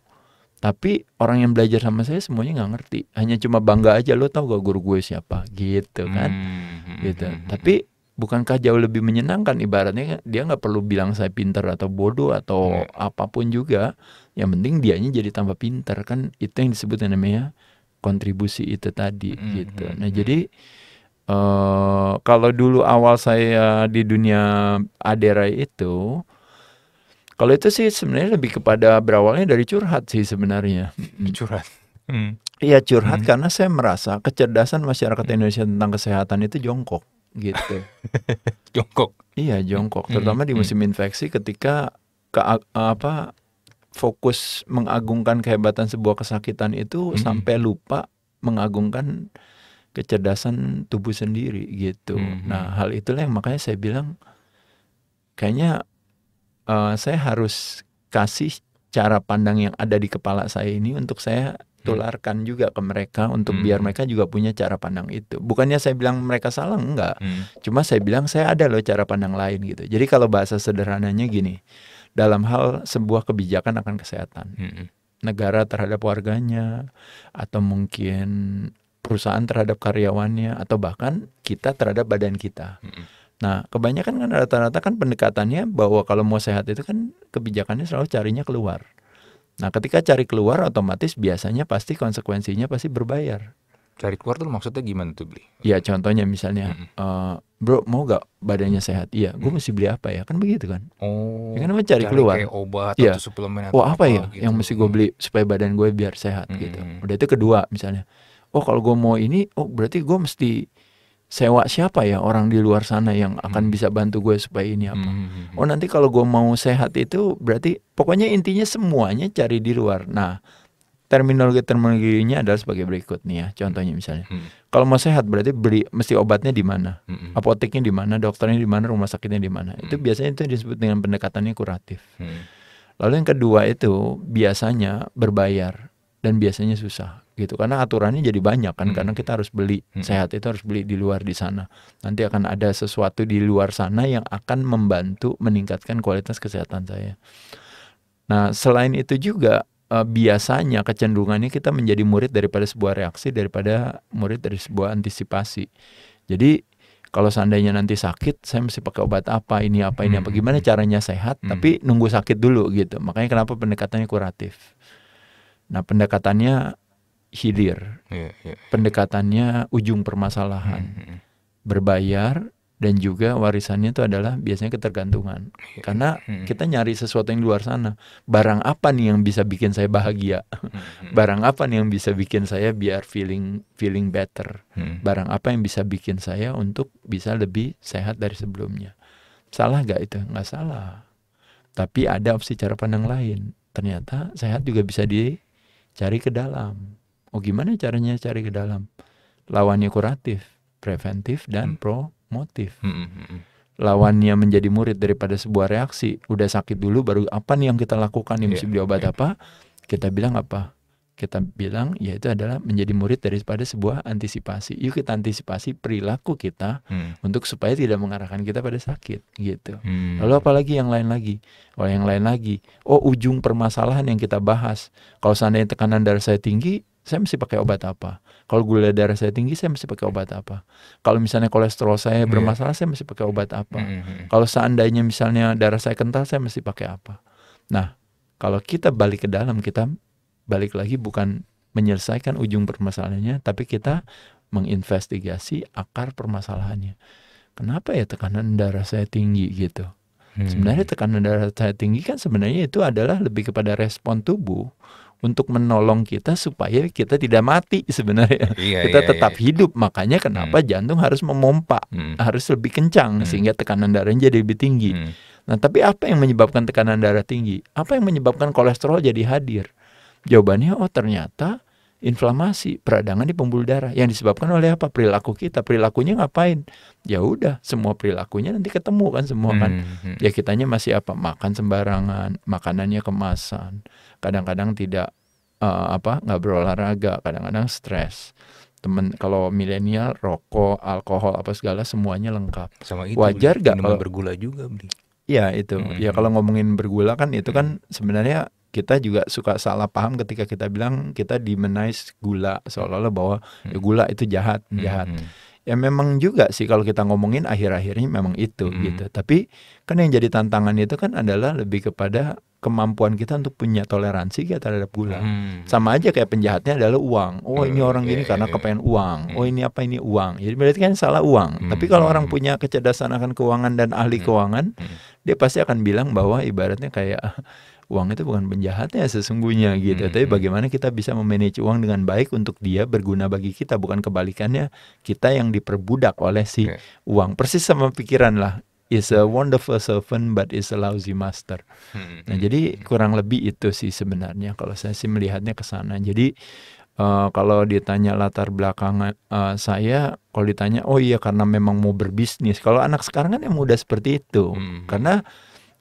tapi orang yang belajar sama saya semuanya nggak ngerti hanya cuma bangga aja lo tau gak guru gue siapa gitu kan hmm. gitu hmm, hmm, hmm, tapi bukankah jauh lebih menyenangkan ibaratnya dia nggak perlu bilang saya pinter atau bodoh atau hmm. apapun juga yang penting dianya jadi tambah pinter kan itu yang disebut namanya kontribusi itu tadi hmm. gitu nah jadi uh, kalau dulu awal saya di dunia aderai itu kalau itu sih sebenarnya lebih kepada berawalnya dari curhat sih sebenarnya. Curhat. Mm. Iya hmm. curhat hmm. karena saya merasa kecerdasan masyarakat mm. Indonesia tentang kesehatan itu jongkok gitu. jongkok. Iya jongkok, terutama di mm. musim infeksi ketika ke apa fokus mengagungkan kehebatan sebuah kesakitan itu hmm. sampai lupa mengagungkan kecerdasan tubuh sendiri gitu. Hmm. Nah hal itulah yang makanya saya bilang kayaknya uh, saya harus kasih cara pandang yang ada di kepala saya ini untuk saya hmm. tularkan hmm. juga ke mereka untuk hmm. biar mereka juga punya cara pandang itu. Bukannya saya bilang mereka salah enggak. Hmm. Cuma saya bilang saya ada loh cara pandang lain gitu. Jadi kalau bahasa sederhananya gini. Dalam hal sebuah kebijakan akan kesehatan. Hmm. Negara terhadap warganya atau mungkin perusahaan terhadap karyawannya atau bahkan kita terhadap badan kita. Hmm Nah, kebanyakan kan rata-rata kan pendekatannya bahwa kalau mau sehat itu kan kebijakannya selalu carinya keluar. Nah, ketika cari keluar otomatis biasanya pasti konsekuensinya pasti berbayar. Cari keluar tuh maksudnya gimana tuh beli? Ya contohnya misalnya, mm -hmm. uh, bro mau gak badannya sehat? Iya, gue mm -hmm. mesti beli apa ya? Kan begitu kan? Oh, ya kan cari, cari keluar. Kayak obat ya. atau suplemen atau oh, apa, apa ya gitu. yang mesti gue mm. beli supaya badan gue biar sehat mm -hmm. gitu. Udah itu kedua misalnya. Oh kalau gue mau ini, oh berarti gue mesti sewa siapa ya orang di luar sana yang hmm. akan bisa bantu gue supaya ini apa hmm, hmm, oh nanti kalau gue mau sehat itu berarti pokoknya intinya semuanya cari di luar nah terminologi terminologinya adalah sebagai berikut nih ya contohnya misalnya kalau mau sehat berarti beli mesti obatnya di mana apoteknya di mana dokternya di mana rumah sakitnya di mana itu biasanya itu disebut dengan pendekatannya kuratif lalu yang kedua itu biasanya berbayar dan biasanya susah gitu karena aturannya jadi banyak kan hmm. karena kita harus beli hmm. sehat itu harus beli di luar di sana nanti akan ada sesuatu di luar sana yang akan membantu meningkatkan kualitas kesehatan saya nah selain itu juga eh, biasanya kecenderungannya kita menjadi murid daripada sebuah reaksi daripada murid dari sebuah antisipasi jadi kalau seandainya nanti sakit saya mesti pakai obat apa ini apa ini apa hmm. gimana caranya sehat hmm. tapi nunggu sakit dulu gitu makanya kenapa pendekatannya kuratif nah pendekatannya hilir. Yeah, yeah. Pendekatannya ujung permasalahan. Mm -hmm. Berbayar dan juga warisannya itu adalah biasanya ketergantungan. Yeah. Karena mm -hmm. kita nyari sesuatu yang luar sana. Barang apa nih yang bisa bikin saya bahagia? Mm -hmm. hmm. Barang apa nih yang bisa bikin saya biar feeling feeling better? Mm. Barang apa yang bisa bikin saya untuk bisa lebih sehat dari sebelumnya? Salah gak itu? Gak salah. Tapi ada opsi cara pandang lain. Ternyata sehat juga bisa dicari ke dalam Oh gimana caranya cari ke dalam? Lawannya kuratif, preventif dan hmm. promotif. Hmm, hmm, hmm, hmm, Lawannya menjadi murid daripada sebuah reaksi. Udah sakit dulu baru apa nih yang kita lakukan? Yang mesti yeah, beli apa? Kita bilang apa? Kita bilang yaitu adalah menjadi murid daripada sebuah antisipasi. Yuk kita antisipasi perilaku kita hmm. untuk supaya tidak mengarahkan kita pada sakit gitu. Hmm. Lalu apalagi yang lain lagi? Oh yang lain lagi. Oh ujung permasalahan yang kita bahas. Kalau seandainya tekanan darah saya tinggi, saya mesti pakai obat apa kalau gula darah saya tinggi saya mesti pakai obat apa kalau misalnya kolesterol saya iya. bermasalah saya mesti pakai obat apa hmm, hmm, hmm. kalau seandainya misalnya darah saya kental saya mesti pakai apa nah kalau kita balik ke dalam kita balik lagi bukan menyelesaikan ujung permasalahannya tapi kita menginvestigasi akar permasalahannya kenapa ya tekanan darah saya tinggi gitu. Sebenarnya tekanan darah saya tinggi kan sebenarnya itu adalah lebih kepada respon tubuh untuk menolong kita supaya kita tidak mati sebenarnya. Iya, kita iya, iya, tetap iya. hidup. Makanya kenapa hmm. jantung harus memompa, hmm. harus lebih kencang hmm. sehingga tekanan darah jadi lebih tinggi. Hmm. Nah, tapi apa yang menyebabkan tekanan darah tinggi? Apa yang menyebabkan kolesterol jadi hadir? Jawabannya oh ternyata inflamasi, peradangan di pembuluh darah yang disebabkan oleh apa? Perilaku kita. Perilakunya ngapain? Ya udah, semua perilakunya nanti ketemu kan semua kan. Hmm. hmm. Ya kitanya masih apa? Makan sembarangan, makanannya kemasan. Kadang-kadang tidak uh, apa? nggak berolahraga, kadang-kadang stres. Temen kalau milenial rokok, alkohol apa segala semuanya lengkap. Sama itu, Wajar gak kalau bergula juga beli? ya itu. Ya hmm. Ya kalau ngomongin bergula kan itu hmm. kan sebenarnya kita juga suka salah paham ketika kita bilang kita demonize gula seolah-olah bahwa ya hmm. gula itu jahat hmm, jahat hmm. ya memang juga sih kalau kita ngomongin akhir-akhirnya memang itu hmm. gitu tapi kan yang jadi tantangan itu kan adalah lebih kepada kemampuan kita untuk punya toleransi kita terhadap gula hmm. sama aja kayak penjahatnya adalah uang oh ini orang gini iya, karena iya. kepengen uang oh ini apa ini uang jadi berarti kan salah uang hmm. tapi kalau orang punya kecerdasan akan keuangan dan ahli keuangan hmm. dia pasti akan bilang bahwa ibaratnya kayak uang itu bukan penjahatnya sesungguhnya gitu. Hmm. Tapi hmm. bagaimana kita bisa memanage uang dengan baik untuk dia berguna bagi kita, bukan kebalikannya kita yang diperbudak oleh si okay. Iya. uang. Persis sama pikiran lah. Is a hmm. wonderful servant but is a lousy master. Hmm. hmm nah, jadi kurang lebih itu sih sebenarnya kalau saya sih melihatnya ke sana. Jadi Uh, kalau ditanya latar belakang uh, saya, kalau ditanya, oh iya karena memang mau berbisnis. Kalau anak sekarang kan yang muda seperti itu, hmm. karena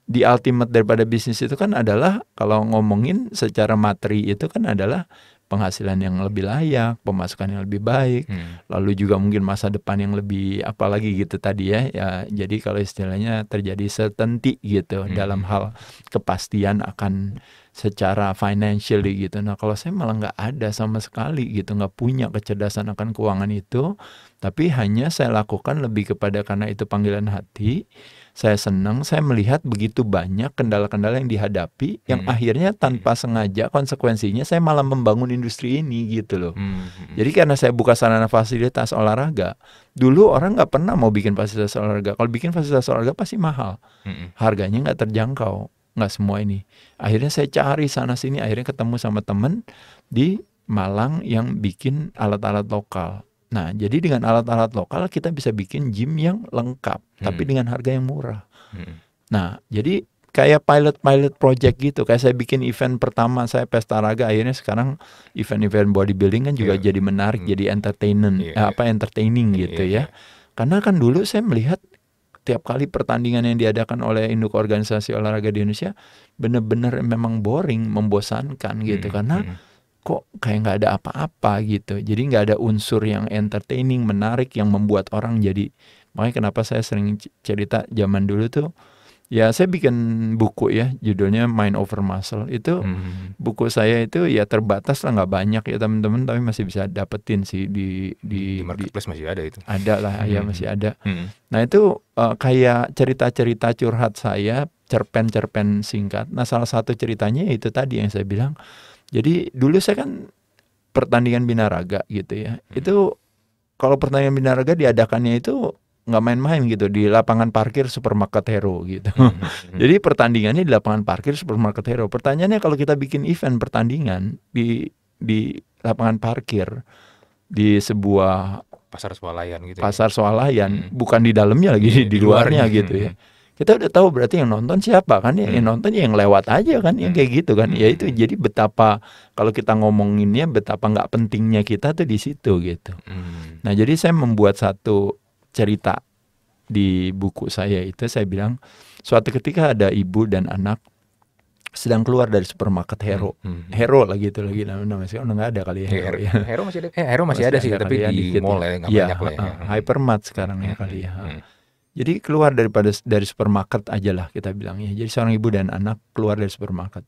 di ultimate daripada bisnis itu kan adalah kalau ngomongin secara materi itu kan adalah penghasilan yang lebih layak, pemasukan yang lebih baik, hmm. lalu juga mungkin masa depan yang lebih apalagi gitu tadi ya. ya jadi kalau istilahnya terjadi certainty gitu hmm. dalam hal kepastian akan secara financial gitu. Nah, kalau saya malah nggak ada sama sekali gitu, nggak punya kecerdasan akan keuangan itu tapi hanya saya lakukan lebih kepada karena itu panggilan hati. Saya senang, saya melihat begitu banyak kendala-kendala yang dihadapi, hmm. yang akhirnya tanpa sengaja konsekuensinya saya malah membangun industri ini gitu loh. Hmm, hmm. Jadi karena saya buka sarana fasilitas olahraga, dulu orang nggak pernah mau bikin fasilitas olahraga. Kalau bikin fasilitas olahraga pasti mahal, hmm. harganya nggak terjangkau, nggak semua ini. Akhirnya saya cari sana sini, akhirnya ketemu sama temen di Malang yang bikin alat-alat lokal Nah, jadi dengan alat-alat lokal kita bisa bikin gym yang lengkap, hmm. tapi dengan harga yang murah. Hmm. Nah, jadi kayak pilot-pilot project gitu. Kayak saya bikin event pertama saya pesta raga, akhirnya sekarang event-event bodybuilding kan juga yeah. jadi menarik, hmm. jadi entertainment, yeah, iya, iya. apa entertaining yeah, gitu yeah, ya. Karena kan dulu saya melihat tiap kali pertandingan yang diadakan oleh induk organisasi olahraga di Indonesia benar-benar memang boring, membosankan gitu hmm. karena hmm kok kayak nggak ada apa-apa gitu jadi nggak ada unsur yang entertaining menarik yang membuat orang jadi makanya kenapa saya sering cerita zaman dulu tuh ya saya bikin buku ya judulnya Mind Over Muscle itu hmm. buku saya itu ya terbatas lah nggak banyak ya teman-teman tapi masih bisa dapetin sih di di, di marketplace di, masih ada itu ada lah ya, hmm. ya masih ada hmm. nah itu uh, kayak cerita-cerita curhat saya cerpen-cerpen singkat nah salah satu ceritanya ya itu tadi yang saya bilang jadi dulu saya kan pertandingan binaraga gitu ya. Hmm. Itu kalau pertandingan binaraga diadakannya itu nggak main-main gitu di lapangan parkir supermarket hero gitu. Hmm. hmm, hmm. Jadi pertandingannya di lapangan parkir supermarket hero. Pertanyaannya kalau kita bikin event pertandingan di di lapangan parkir di sebuah pasar swalayan gitu. Ya? Pasar swalayan, ya? bukan di dalamnya lagi iya, di, di luarnya, luarnya gitu ya. Hmm kita udah tahu berarti yang nonton siapa kan ya yang hmm. nonton ya yang lewat aja kan yang hmm. kayak gitu kan ya itu hmm. jadi betapa kalau kita ngomonginnya betapa nggak pentingnya kita tuh di situ gitu hmm. nah jadi saya membuat satu cerita di buku saya itu saya bilang suatu ketika ada ibu dan anak sedang keluar dari supermarket Hero. Hmm. Hero gitu lagi itu lagi namanya sekarang udah nggak ada kali ya. Hero, ya. Hero masih ada. Eh, Hero masih, masih ada, ada sih, tapi ya, di, ya. mall ya, nggak ya, banyak lah ya. Hypermart sekarang ya kali ya. Jadi keluar daripada dari supermarket aja lah kita bilangnya. Jadi seorang ibu dan anak keluar dari supermarket.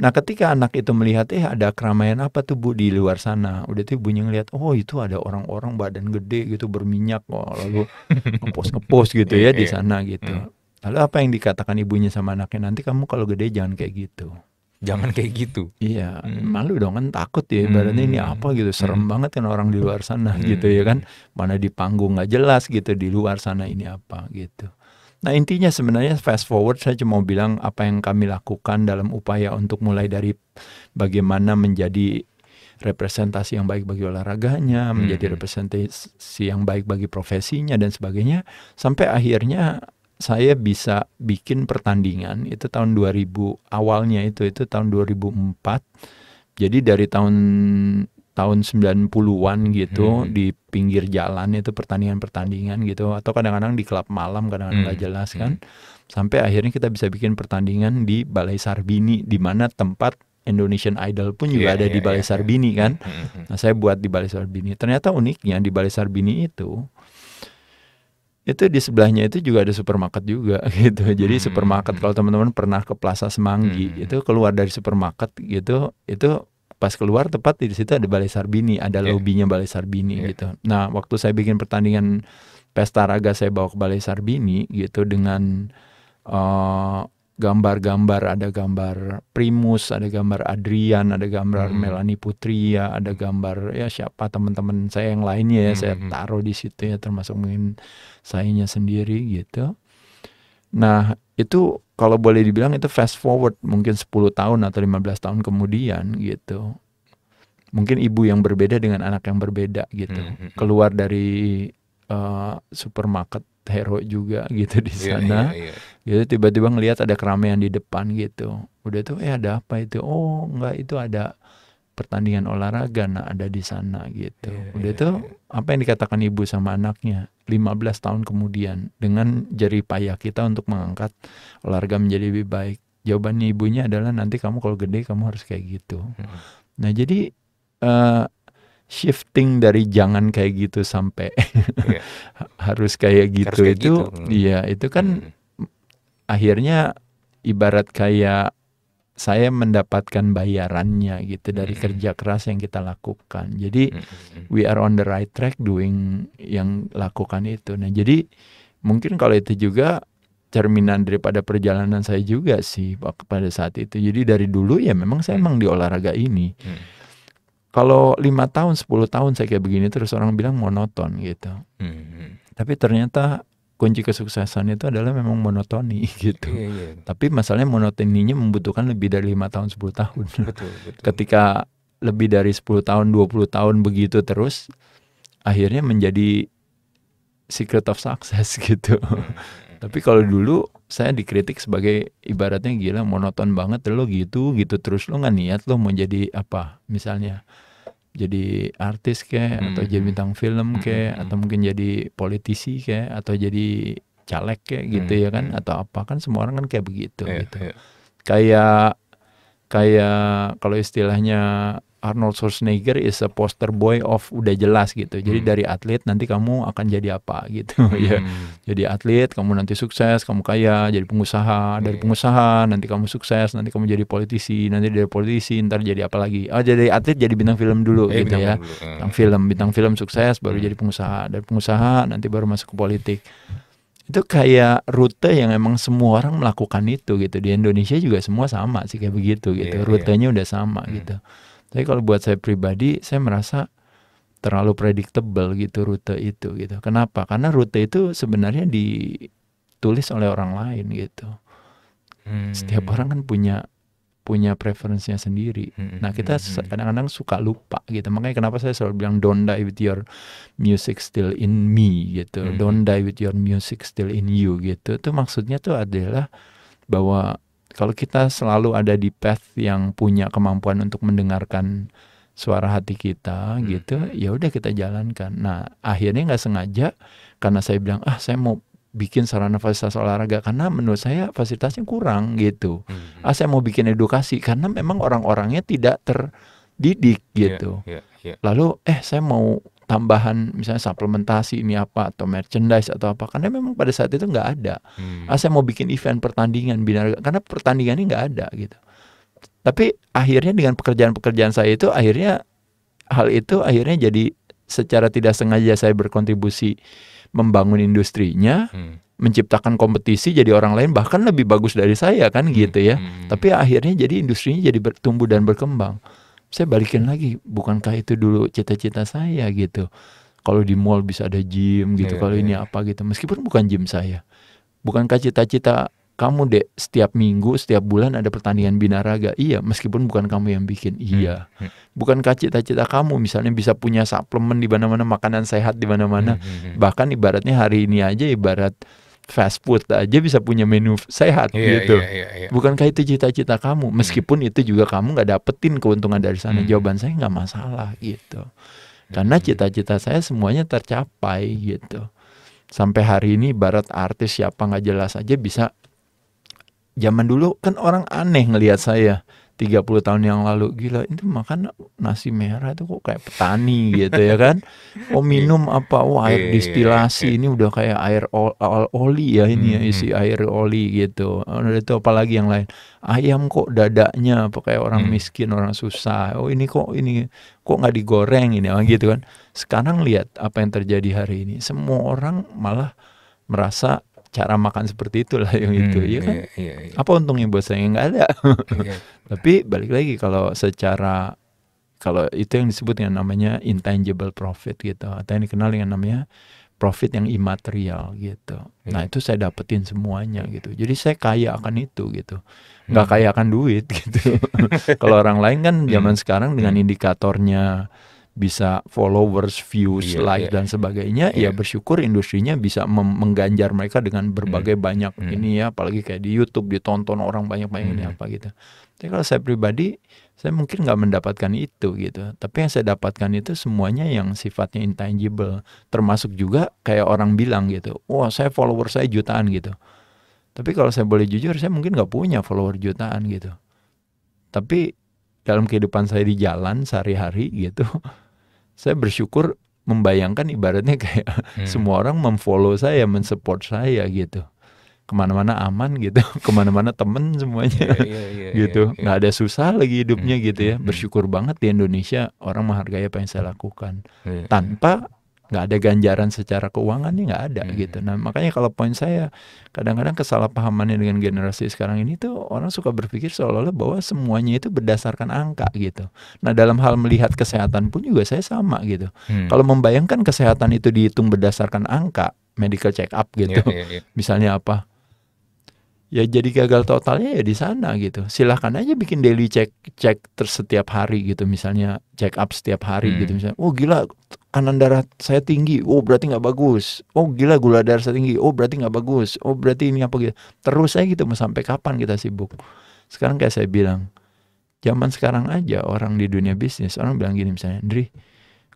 Nah ketika anak itu melihat eh ada keramaian apa tuh bu di luar sana, udah tuh ibunya ngeliat oh itu ada orang-orang badan gede gitu berminyak, oh, lalu ngepost ngepost gitu ya di sana gitu. Hmm. Lalu apa yang dikatakan ibunya sama anaknya nanti kamu kalau gede jangan kayak gitu jangan kayak gitu iya hmm. malu dong kan takut ya ibaratnya hmm. ini apa gitu serem hmm. banget kan orang di luar sana hmm. gitu ya kan mana di panggung nggak jelas gitu di luar sana ini apa gitu Nah intinya sebenarnya fast forward saya cuma mau bilang apa yang kami lakukan dalam upaya untuk mulai dari bagaimana menjadi representasi yang baik bagi olahraganya, hmm. menjadi representasi yang baik bagi profesinya dan sebagainya, sampai akhirnya saya bisa bikin pertandingan itu tahun 2000 awalnya itu itu tahun 2004. Jadi dari tahun tahun 90-an gitu hmm. di pinggir jalan itu pertandingan-pertandingan gitu atau kadang-kadang di klub malam kadang-kadang saya jelaskan hmm. jelas kan. Hmm. Sampai akhirnya kita bisa bikin pertandingan di Balai Sarbini di mana tempat Indonesian Idol pun juga yeah, ada yeah, di iya, Balai yeah, iya. Sarbini kan. Hmm, hmm, -hmm. Nah, saya buat di Balai Sarbini. Ternyata uniknya di Balai Sarbini itu itu di sebelahnya itu juga ada supermarket juga gitu. Jadi hmm. supermarket hmm. kalau teman-teman pernah ke Plaza Semanggi hmm. itu keluar dari supermarket gitu itu pas keluar tepat di situ ada Balai Sarbini, ada yeah. lobbynya Balai Sarbini yeah. gitu. Nah, waktu saya bikin pertandingan pesta raga saya bawa ke Balai Sarbini gitu dengan uh, gambar-gambar ada gambar Primus ada gambar Adrian ada gambar hmm. Melanie Putria ada gambar ya siapa teman-teman saya yang lainnya ya hmm. saya hmm. taruh di situ ya termasuk mungkin sayanya sendiri gitu nah itu kalau boleh dibilang itu fast forward mungkin 10 tahun atau 15 tahun kemudian gitu mungkin ibu yang berbeda dengan anak yang berbeda gitu hmm. hmm, hmm. keluar dari uh, supermarket hero juga gitu di iya, sana. Yeah, yeah, yeah. Gitu tiba-tiba ngelihat ada keramaian di depan gitu. Udah tuh eh ada apa itu? Oh, enggak itu ada pertandingan olahraga nah ada di sana gitu. Yeah, Udah yeah, tuh yeah. apa yang dikatakan ibu sama anaknya 15 tahun kemudian dengan jari payah kita untuk mengangkat olahraga menjadi lebih baik. jawaban ibunya adalah nanti kamu kalau gede kamu harus kayak gitu. Hmm. Nah, jadi uh, shifting dari jangan kayak gitu sampai yeah. harus kayak gitu harus kayak itu gitu. Hmm. iya itu kan hmm. akhirnya ibarat kayak saya mendapatkan bayarannya gitu dari hmm kerja keras yang kita lakukan. Jadi hmm, hmm, hmm we are on the right track doing yang lakukan itu. Nah, jadi mungkin kalau itu juga cerminan daripada perjalanan saya juga sih pada saat itu. Jadi dari dulu ya memang saya hmm emang di olahraga ini. hmm kalau lima tahun, 10 tahun saya kayak begini terus orang bilang monoton gitu. Hmm. Tapi ternyata kunci kesuksesan itu adalah memang monotoni gitu. yeah, yeah. Tapi masalahnya monotoninya membutuhkan lebih dari lima tahun, 10 tahun. Betul, betul. Ketika lebih dari 10 tahun, 20 tahun begitu terus akhirnya menjadi secret of success gitu. Hmm. Tapi kalau dulu saya dikritik sebagai ibaratnya gila monoton banget lo gitu gitu terus lo nggak niat lo mau jadi apa misalnya jadi artis kayak hmm. atau jadi hmm. bintang film hmm, kayak hmm. atau hmm. mungkin jadi politisi kayak atau jadi caleg kayak gitu hmm. ya kan atau apa kan semua orang kan kayak begitu yeah, gitu yeah. kayak kayak kalau istilahnya Arnold Schwarzenegger is a poster boy of udah jelas gitu. Jadi hmm. dari atlet nanti kamu akan jadi apa gitu ya. hmm. ya. Jadi atlet kamu nanti sukses, kamu kaya, jadi pengusaha, dari iya. pengusaha nanti kamu sukses, nanti kamu jadi politisi, nanti dari politisi ntar jadi apa lagi. Oh jadi atlet jadi bintang film dulu iya, gitu ya. Dulu. Iya. Bintang film, bintang film sukses baru hmm. jadi pengusaha, dari pengusaha nanti baru masuk ke politik itu kayak rute yang emang semua orang melakukan itu gitu di Indonesia juga semua sama sih kayak begitu gitu yeah, rutenya yeah. udah sama hmm. gitu tapi kalau buat saya pribadi, saya merasa terlalu predictable gitu rute itu gitu. Kenapa? Karena rute itu sebenarnya ditulis oleh orang lain gitu. Hmm. Setiap orang kan punya punya preferensinya sendiri. Hmm. Nah kita hmm, hmm. kadang-kadang suka lupa gitu. Makanya kenapa saya selalu bilang don't die with your music still in me gitu. Hmm. hmm. Don't die with your music still in you gitu. Itu maksudnya tuh adalah bahwa kalau kita selalu ada di path yang punya kemampuan untuk mendengarkan suara hati kita hmm. gitu, ya udah kita jalankan. Nah akhirnya nggak sengaja karena saya bilang ah saya mau bikin sarana fasilitas olahraga karena menurut saya fasilitasnya kurang gitu. Hmm. Ah saya mau bikin edukasi karena memang orang-orangnya tidak terdidik iya, gitu. Yeah, yeah, yeah. Lalu eh saya mau tambahan misalnya suplementasi ini apa atau merchandise atau apa karena memang pada saat itu nggak ada hmm. ah, saya mau bikin event pertandingan binar karena pertandingan ini nggak ada gitu tapi akhirnya dengan pekerjaan-pekerjaan saya itu akhirnya hal itu akhirnya jadi secara tidak sengaja saya berkontribusi membangun industrinya hmm menciptakan kompetisi jadi orang lain bahkan lebih bagus dari saya kan hmm. gitu ya. Hmm. Tapi akhirnya jadi industrinya jadi bertumbuh dan berkembang saya balikin lagi bukankah itu dulu cita-cita saya gitu kalau di mall bisa ada gym gitu yeah, kalau yeah. ini iya. apa gitu meskipun bukan gym saya bukankah cita-cita kamu dek setiap minggu setiap bulan ada pertandingan binaraga iya meskipun bukan kamu yang bikin hmm, iya bukan hmm. bukankah cita-cita kamu misalnya bisa punya suplemen di mana-mana makanan sehat di mana-mana hmm, bahkan ibaratnya hari ini aja ibarat fast food aja bisa punya menu sehat yeah, gitu. Yeah, yeah, yeah. Bukankah itu cita-cita kamu? Hmm. Meskipun hmm. itu juga kamu nggak dapetin keuntungan dari sana. Hmm. Jawaban saya nggak masalah gitu. Hmm. Karena cita-cita saya semuanya tercapai gitu. Sampai hari ini barat artis siapa nggak jelas aja bisa. Zaman dulu kan orang aneh ngelihat saya 30 tahun yang lalu gila itu makan nasi merah itu kok kayak petani gitu ya kan oh minum apa oh air distilasi ini udah kayak air ol, oli ya ini ya isi hmm. air oli gitu ada oh, itu apalagi yang lain ayam kok dadanya apa kayak orang hmm. miskin orang susah oh ini kok ini kok nggak digoreng ini oh, gitu kan sekarang lihat apa yang terjadi hari ini semua orang malah merasa cara makan seperti itulah yang hmm, itu ya iya, kan iya, iya, iya. apa untungnya buat saya nggak ada iya. tapi balik lagi kalau secara kalau itu yang disebut dengan namanya intangible profit gitu atau yang dikenal dengan namanya profit yang imaterial gitu iya. nah itu saya dapetin semuanya gitu jadi saya kaya akan itu gitu nggak hmm. kaya akan duit gitu kalau orang lain kan hmm. zaman sekarang dengan hmm. indikatornya bisa followers, views, yeah, like yeah. dan sebagainya, yeah. ya iya. bersyukur industrinya bisa mengganjar mereka dengan berbagai mm. banyak mm. ini ya, apalagi kayak di YouTube ditonton orang banyak-banyak mm. ini hmm. apa gitu. Tapi kalau saya pribadi, saya mungkin nggak mendapatkan itu gitu. Tapi yang saya dapatkan itu semuanya yang sifatnya intangible, termasuk juga kayak orang bilang gitu, wah saya follower saya jutaan gitu. Tapi kalau saya boleh jujur, saya mungkin nggak punya follower jutaan gitu. Tapi dalam kehidupan saya di jalan sehari-hari gitu saya bersyukur membayangkan ibaratnya kayak hmm. semua orang memfollow saya, mensupport saya gitu. Kemana-mana aman gitu, kemana-mana temen semuanya yeah, yeah, yeah, iya, gitu. Yeah, yeah. Gak ada susah lagi hidupnya hmm. gitu ya. Hmm, hmm. Bersyukur banget di Indonesia orang menghargai apa yang saya lakukan. Yeah, iya. tanpa nggak ada ganjaran secara keuangan nih nggak ada hmm. gitu. Nah makanya kalau poin saya kadang-kadang kesalahpahamannya dengan generasi sekarang ini tuh orang suka berpikir seolah-olah bahwa semuanya itu berdasarkan angka gitu. Nah dalam hal melihat kesehatan pun juga saya sama gitu. Hmm. Kalau membayangkan kesehatan itu dihitung berdasarkan angka medical check up iya, gitu, yeah, yeah, yeah. misalnya apa? ya jadi gagal totalnya ya di sana gitu. Silahkan aja bikin daily check check setiap hari gitu misalnya check up setiap hari gitu. hmm. gitu misalnya. Oh gila kanan darah saya tinggi, oh berarti nggak bagus. Oh gila gula darah saya tinggi, oh berarti nggak bagus. Oh berarti ini apa gitu. Terus saya gitu mau sampai kapan kita sibuk? Sekarang kayak saya bilang, zaman sekarang aja orang di dunia bisnis orang bilang gini misalnya, Dri,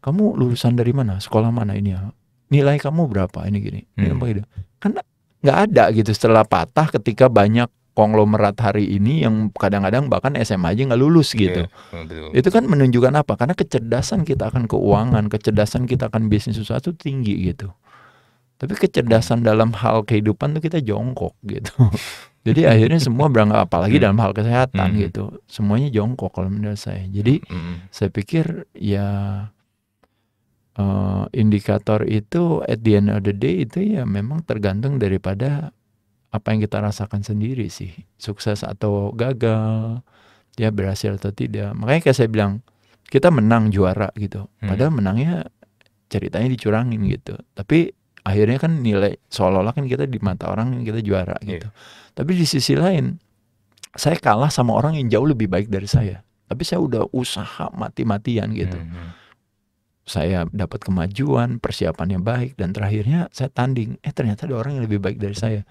kamu lulusan dari mana? Sekolah mana ini ya? Nilai kamu berapa ini gini? Ini hmm. apa gitu? Kan nggak ada gitu setelah patah ketika banyak konglomerat hari ini yang kadang-kadang bahkan SMA aja nggak lulus iya, gitu. Yeah, Itu kan menunjukkan apa? Karena kecerdasan kita akan keuangan, kecerdasan kita akan bisnis susah itu tinggi gitu. Tapi kecerdasan dalam hal kehidupan tuh kita jongkok gitu. Jadi akhirnya semua berangkat apalagi dalam hal kesehatan hmm. gitu. Semuanya jongkok kalau menurut saya. Jadi hmm. saya pikir ya uh, indikator itu at the end of the day itu ya memang tergantung daripada apa yang kita rasakan sendiri sih sukses atau gagal ya berhasil atau tidak makanya kayak saya bilang kita menang juara gitu hmm. padahal hmm. menangnya ceritanya dicurangin gitu tapi akhirnya kan nilai seolah-olah kan kita di mata orang kita juara iya. gitu tapi di sisi lain saya kalah sama orang yang jauh lebih baik dari saya tapi saya udah usaha mati-matian gitu hmm, hmm. saya dapat kemajuan, persiapannya baik, dan terakhirnya saya tanding. Eh ternyata ada orang yang lebih baik dari saya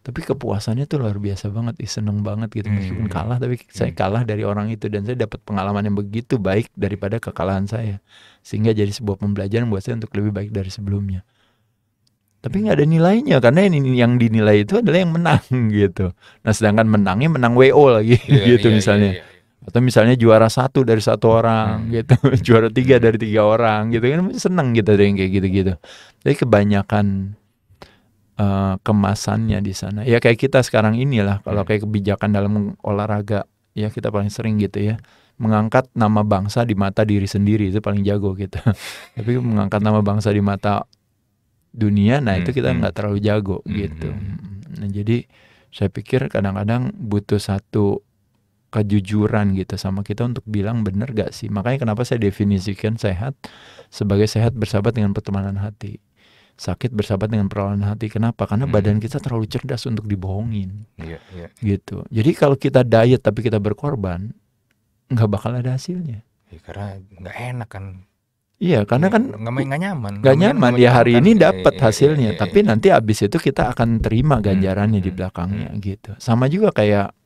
tapi kepuasannya tuh luar biasa banget Ih, seneng banget gitu meskipun hmm. kalah tapi hmm. saya kalah dari orang itu dan saya dapat pengalaman yang begitu baik daripada kekalahan saya sehingga jadi sebuah pembelajaran buat saya untuk lebih baik dari sebelumnya tapi nggak ada nilainya karena yang, yang dinilai itu adalah yang menang gitu nah sedangkan menangnya menang wo lagi yeah, gitu yeah, iya, misalnya yeah, yeah. Atau misalnya juara satu dari satu hmm. orang hmm. gitu, juara tiga dari tiga orang gitu kan seneng gitu ada yang kayak gitu-gitu. Tapi kebanyakan uh, kemasannya di sana. Ya kayak kita sekarang inilah kalau hmm. kayak kebijakan dalam olahraga ya kita paling sering gitu ya mengangkat nama bangsa di mata diri sendiri itu paling jago kita. Gitu. Tapi mengangkat nama bangsa di mata dunia, nah itu hmm, kita hmm. nggak terlalu jago gitu. Nah jadi saya pikir kadang-kadang butuh satu kejujuran gitu sama kita untuk bilang benar gak sih makanya kenapa saya definisikan sehat sebagai sehat bersahabat dengan pertemanan hati sakit bersahabat dengan perlawanan hati. Kenapa? Karena hmm. badan kita terlalu cerdas untuk dibohongin. Iya, iya. Gitu. Jadi kalau kita diet tapi kita berkorban, nggak bakal ada hasilnya. Ya, karena nggak enak kan. Iya, karena ya, kan nggak nyaman. Nggak nyaman. Ya hari ini dapat iya, iya, hasilnya, iya, tapi nanti abis itu kita akan terima hmm, ganjarannya hmm. di belakangnya hmm. gitu. Sama juga kayak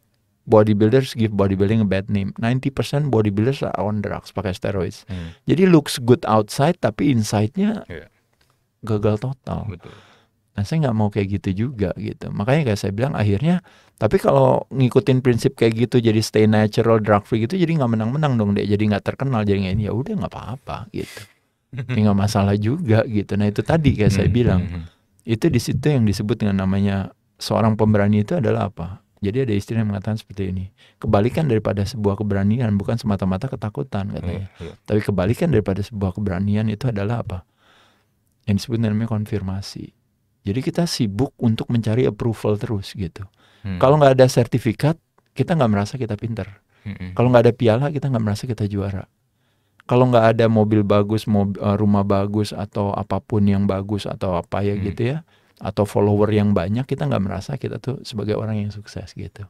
bodybuilders give bodybuilding a bad name. 90% bodybuilders are on drugs pakai steroids. Hmm. Jadi looks good outside tapi inside-nya yeah gagal total. Betul. Nah saya nggak mau kayak gitu juga gitu. Makanya kayak saya bilang akhirnya, tapi kalau ngikutin prinsip kayak gitu jadi stay natural, drug free gitu, jadi nggak menang-menang dong deh. Jadi nggak terkenal, jadi ini ya udah nggak apa-apa gitu. nggak masalah juga gitu. Nah itu tadi kayak saya hmm, bilang, hmm, hmm. itu di situ yang disebut dengan namanya seorang pemberani itu adalah apa? Jadi ada istri yang mengatakan seperti ini. Kebalikan daripada sebuah keberanian bukan semata-mata ketakutan katanya. Iya, iya. Tapi kebalikan daripada sebuah keberanian itu adalah apa? yang disebut namanya konfirmasi. Jadi kita sibuk untuk mencari approval terus gitu. Hmm. Kalau nggak ada sertifikat, kita nggak merasa kita pinter. Hmm. Kalau nggak ada piala, kita nggak merasa kita juara. Kalau nggak ada mobil bagus, mob, eh, rumah bagus atau apapun yang bagus atau apa ya hmm. gitu ya, atau follower yang banyak, kita nggak merasa kita tuh sebagai orang yang sukses gitu.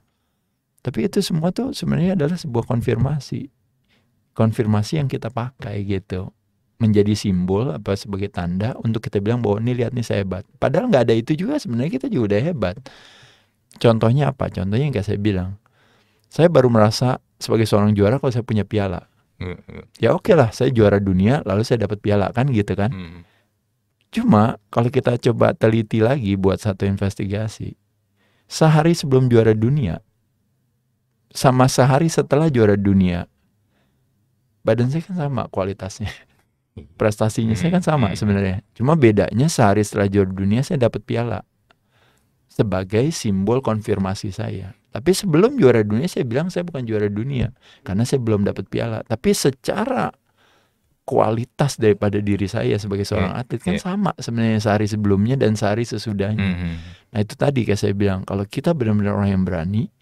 Tapi itu semua tuh sebenarnya adalah sebuah konfirmasi, konfirmasi yang kita pakai gitu menjadi simbol apa sebagai tanda untuk kita bilang bahwa ini lihat nih saya hebat. Padahal nggak ada itu juga sebenarnya kita juga udah hebat. Contohnya apa? Contohnya yang kayak saya bilang, saya baru merasa sebagai seorang juara kalau saya punya piala. Hmm. Ya oke okay lah, saya juara dunia lalu saya dapat piala kan gitu kan. Hmm. Cuma kalau kita coba teliti lagi buat satu investigasi, sehari sebelum juara dunia sama sehari setelah juara dunia, badan saya kan sama kualitasnya prestasinya saya kan sama hmm. sebenarnya. Cuma bedanya sehari setelah juara dunia saya dapat piala sebagai simbol konfirmasi saya. Tapi sebelum juara dunia saya bilang saya bukan juara dunia karena saya belum dapat piala. Tapi secara kualitas daripada diri saya sebagai seorang yeah, atlet kan yeah. sama sebenarnya sehari sebelumnya dan sehari sesudahnya. Hmm, -hmm. Nah itu tadi kayak saya bilang kalau kita benar-benar orang yang berani,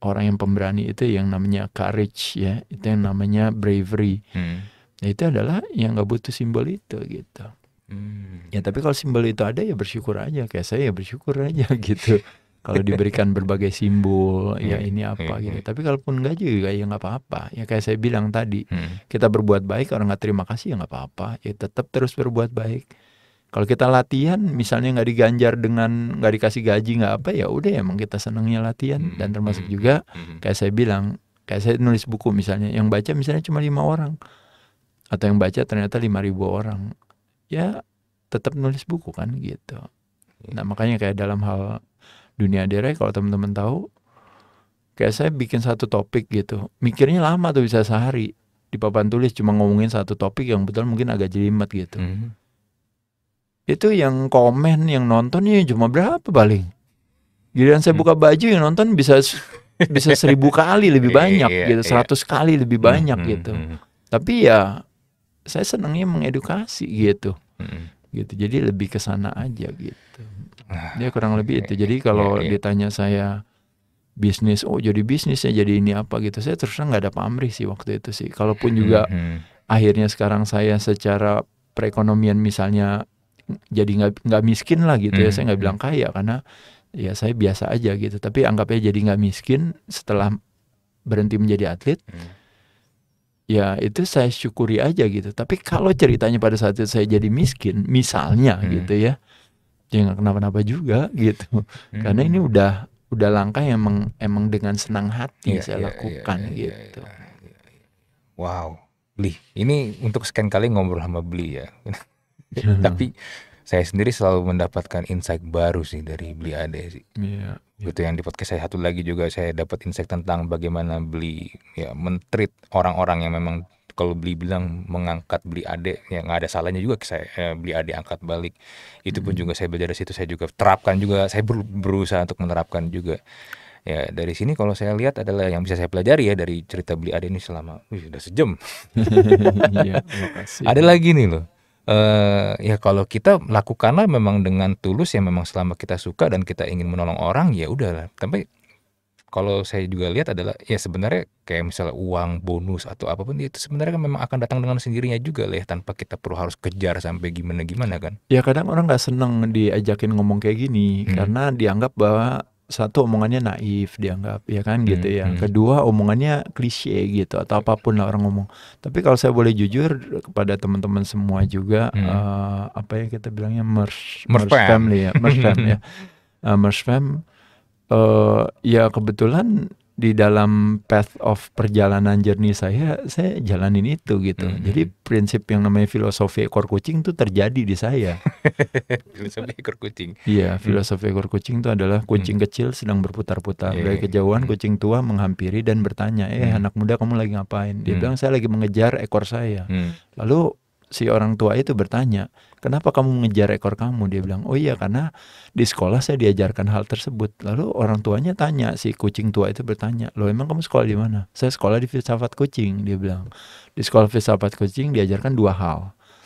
orang yang pemberani itu yang namanya courage ya, itu yang namanya bravery. Mm. Ya, itu adalah yang nggak butuh simbol itu gitu hmm. ya tapi kalau simbol itu ada ya bersyukur aja kayak saya ya bersyukur aja gitu kalau diberikan berbagai simbol ya iya, ini apa iya, gitu iya. tapi kalaupun nggak juga ya nggak apa-apa ya kayak saya bilang tadi hmm. kita berbuat baik orang nggak terima kasih ya nggak apa-apa ya tetap terus berbuat baik kalau kita latihan misalnya nggak diganjar dengan nggak dikasih gaji nggak apa ya udah emang kita senangnya latihan hmm, dan termasuk hmm, juga hmm, kayak saya bilang kayak saya nulis buku misalnya yang baca misalnya cuma lima orang atau yang baca ternyata lima ribu orang ya tetap nulis buku kan gitu iya. nah makanya kayak dalam hal dunia derek kalau teman-teman tahu kayak saya bikin satu topik gitu mikirnya lama tuh bisa sehari di papan tulis cuma ngomongin satu topik yang betul mungkin agak jelimet gitu mm -hmm. itu yang komen yang nontonnya cuma berapa paling giliran saya hmm. buka baju yang nonton bisa bisa seribu kali lebih iya, banyak iya, gitu seratus kali lebih hmm, banyak hmm, gitu tapi ya saya senangnya mengedukasi gitu hmm. gitu jadi lebih ke sana aja gitu Dia ah. ya, kurang lebih itu jadi iya, iya, kalau ya, ya. ditanya saya bisnis oh jadi bisnisnya jadi ini apa gitu saya terus nggak ada pamrih sih waktu itu sih kalaupun juga hmm. akhirnya sekarang saya secara perekonomian misalnya jadi nggak nggak miskin lah gitu hmm. ya saya nggak mm-hmm. bilang kaya karena ya saya biasa aja gitu tapi anggapnya jadi nggak miskin setelah berhenti menjadi atlet hmm ya itu saya syukuri aja gitu tapi kalau ceritanya pada saat itu saya jadi miskin misalnya hmm. gitu ya ya kenapa-napa juga gitu hmm. karena ini udah udah langkah yang emang, emang dengan senang hati ya, saya ya, lakukan ya, ya, gitu Ya, ya, ya. wow beli ini untuk sekian kali ngobrol sama Bli ya tapi saya sendiri selalu mendapatkan insight baru sih dari Bli ade sih iya gitu yang di podcast saya satu lagi juga saya dapat insight tentang bagaimana beli ya mentrit orang-orang yang memang kalau beli bilang mengangkat beli adik ya nggak ada salahnya juga saya eh, beli adik angkat balik itu pun hmm. juga saya belajar dari situ saya juga terapkan juga saya ber, berusaha untuk menerapkan juga ya dari sini kalau saya lihat adalah yang bisa saya pelajari ya dari cerita beli adik ini selama wih udah sejam ya, ada lagi nih loh uh, ya kalau kita lakukanlah memang dengan tulus ya memang selama kita suka dan kita ingin menolong orang ya udahlah tapi kalau saya juga lihat adalah ya sebenarnya kayak misalnya uang bonus atau apapun itu sebenarnya kan memang akan datang dengan sendirinya juga lah ya tanpa kita perlu harus kejar sampai gimana gimana kan ya kadang orang nggak seneng diajakin ngomong kayak gini hmm. karena dianggap bahwa satu omongannya naif dianggap ya kan hmm, gitu hmm, ya. Hmm. Kedua omongannya klise gitu atau iya. apapun lah orang ngomong. Tapi kalau saya boleh jujur kepada teman-teman semua juga hmm. uh, apa ya kita bilangnya merge family ya, merge fam ya. Uh, eh, merge fam uh, ya kebetulan di dalam path of perjalanan jernih saya saya jalanin itu gitu mm -hmm. jadi prinsip yang namanya filosofi ekor kucing itu terjadi di saya filosofi ekor kucing iya hmm. filosofi ekor kucing itu adalah hmm. kucing mm. kecil sedang berputar-putar yeah. dari iya, kejauhan iya. kucing tua menghampiri dan bertanya eh mm. anak muda kamu lagi ngapain dia mm. bilang saya lagi mengejar ekor saya mm. lalu si orang tua itu bertanya, "Kenapa kamu mengejar ekor kamu?" Dia bilang, "Oh iya, karena di sekolah saya diajarkan hal tersebut." Lalu orang tuanya tanya, si kucing tua itu bertanya, "Loh, emang kamu sekolah di mana?" "Saya sekolah di filsafat kucing," dia bilang. Di sekolah filsafat kucing diajarkan dua hal.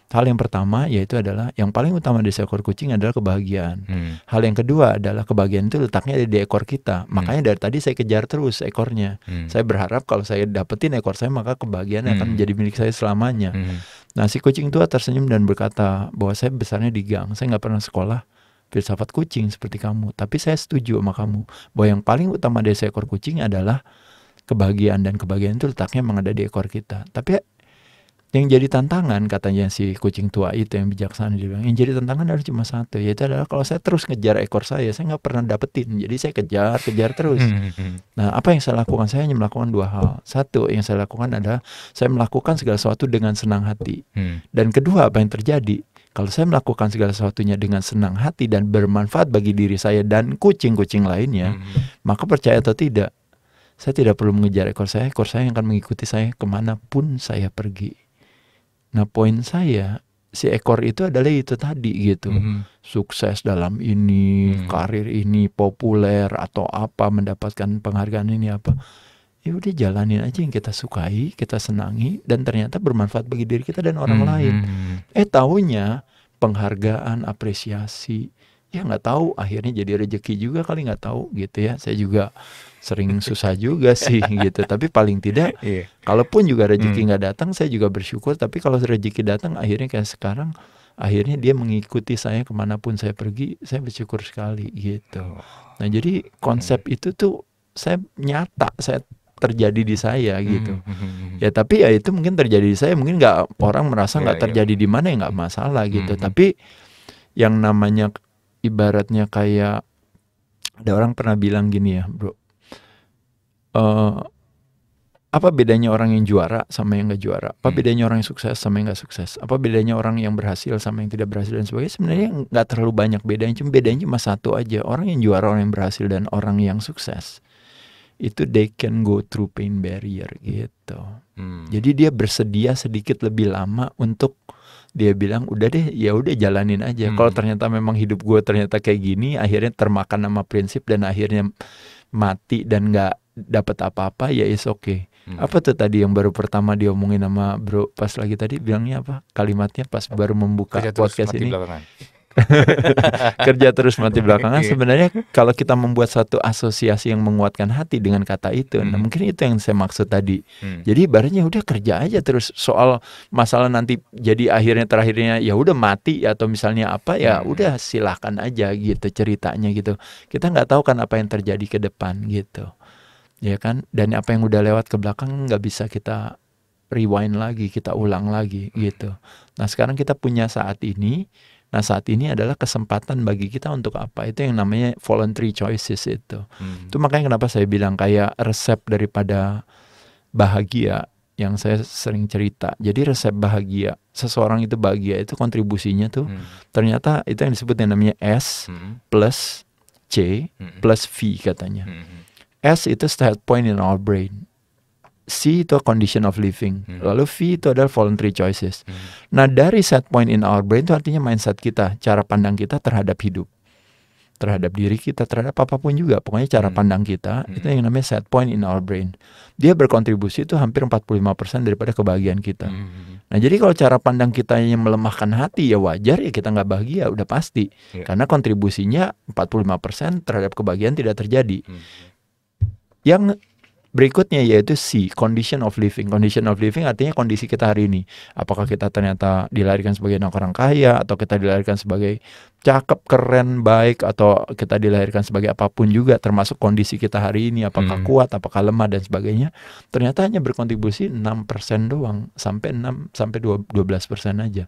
Hal yang pertama yaitu adalah yang paling utama di seekor kucing adalah kebahagiaan. Hmm. Hal yang kedua adalah kebahagiaan itu letaknya di ekor kita. Hmm. Makanya dari tadi saya kejar terus ekornya. Hmm. Saya berharap kalau saya dapetin ekor saya maka kebahagiaan hmm. akan menjadi milik saya selamanya. Hmm. Nah si kucing tua tersenyum dan berkata bahwa saya besarnya di gang, saya nggak pernah sekolah filsafat kucing seperti kamu. Tapi saya setuju sama kamu bahwa yang paling utama dari seekor kucing adalah kebahagiaan dan kebahagiaan itu letaknya mengada di ekor kita. Tapi yang jadi tantangan katanya si kucing tua itu yang bijaksana dia bilang yang jadi tantangan harus cuma satu yaitu adalah kalau saya terus ngejar ekor saya saya nggak pernah dapetin jadi saya kejar kejar terus nah apa yang saya lakukan saya hanya melakukan dua hal satu yang saya lakukan adalah saya melakukan segala sesuatu dengan senang hati hmm. dan kedua apa yang terjadi kalau saya melakukan segala sesuatunya dengan senang hati dan bermanfaat bagi diri saya dan kucing-kucing lainnya, hmm. maka percaya atau tidak, saya tidak perlu mengejar ekor saya, ekor saya yang akan mengikuti saya kemanapun saya pergi. Nah, poin saya si ekor itu adalah itu tadi gitu. Mm -hmm. Sukses dalam ini, mm -hmm. karir ini, populer atau apa mendapatkan penghargaan ini apa. Ya udah jalanin aja yang kita sukai, kita senangi dan ternyata bermanfaat bagi diri kita dan orang mm -hmm. lain. Hmm, hmm. Eh tahunya penghargaan, apresiasi, ya nggak tahu akhirnya jadi rezeki juga kali nggak tahu gitu ya. Saya juga sering susah juga sih gitu. Tapi paling tidak, yeah. kalaupun juga rezeki hmm. nggak mm. datang, saya juga bersyukur. Tapi kalau rezeki datang, akhirnya kayak sekarang, akhirnya dia mengikuti saya kemanapun saya pergi, saya bersyukur sekali gitu. Oh. Nah jadi konsep mm. itu tuh saya nyata, saya terjadi di saya hmm, gitu. mm. Ya tapi ya itu mungkin terjadi di saya, mungkin nggak orang merasa ya, nggak yeah, terjadi yeah. di mana ya nggak masalah gitu. Hmm. Tapi yang namanya ibaratnya kayak ada orang pernah bilang gini ya, bro uh, apa bedanya orang yang juara sama yang gak juara? Apa hmm. bedanya orang yang sukses sama yang gak sukses? Apa bedanya orang yang berhasil sama yang tidak berhasil dan sebagainya? Sebenarnya nggak terlalu banyak bedanya, cuma bedanya cuma satu aja. Orang yang juara, orang yang berhasil dan orang yang sukses itu they can go through pain barrier gitu. Hmm. Jadi dia bersedia sedikit lebih lama untuk dia bilang udah deh ya udah jalanin aja. Hmm. Kalau ternyata memang hidup gue ternyata kayak gini, akhirnya termakan nama prinsip dan akhirnya mati dan nggak dapat apa-apa ya is oke. Okay. Hmm. Apa tuh tadi yang baru pertama diomongin omongin sama Bro pas lagi tadi bilangnya apa? Kalimatnya pas baru membuka Kerja podcast ini. Kerja terus mati belakangan sebenarnya kalau kita membuat satu asosiasi yang menguatkan hati dengan kata itu. Nah hmm. Nah, mungkin itu yang saya maksud tadi. Hmm. Jadi barunya udah kerja aja terus soal masalah nanti jadi akhirnya terakhirnya ya udah mati atau misalnya apa ya hmm. udah silahkan aja gitu ceritanya gitu. Kita nggak tahu kan apa yang terjadi ke depan gitu ya kan dan apa yang udah lewat ke belakang nggak bisa kita rewind lagi kita ulang lagi gitu nah sekarang kita punya saat ini nah saat ini adalah kesempatan bagi kita untuk apa itu yang namanya voluntary choices itu hmm. itu makanya kenapa saya bilang kayak resep daripada bahagia yang saya sering cerita jadi resep bahagia seseorang itu bahagia itu kontribusinya tuh hmm. ternyata itu yang disebut yang namanya S hmm. plus C hmm. plus V katanya hmm S itu start point in our brain. C itu condition of living. Hmm. Lalu V itu adalah voluntary choices. Hmm. Nah, dari set point in our brain itu artinya mindset kita, cara pandang kita terhadap hidup. Terhadap diri kita, terhadap apapun juga. Pokoknya cara hmm. pandang kita hmm. itu yang namanya set point in our brain. Dia berkontribusi itu hampir 45% daripada kebahagiaan kita. Hmm. Nah, jadi kalau cara pandang kita yang melemahkan hati ya wajar ya kita nggak bahagia, udah pasti. Yeah. Karena kontribusinya 45% terhadap kebahagiaan tidak terjadi. Hmm. Yang berikutnya yaitu C, condition of living. Condition of living artinya kondisi kita hari ini. Apakah kita ternyata dilahirkan sebagai anak orang kaya atau kita dilahirkan sebagai cakep, keren, baik atau kita dilahirkan sebagai apapun juga termasuk kondisi kita hari ini apakah hmm. kuat, apakah lemah dan sebagainya. Ternyata hanya berkontribusi 6% doang sampai 6 sampai 12% aja.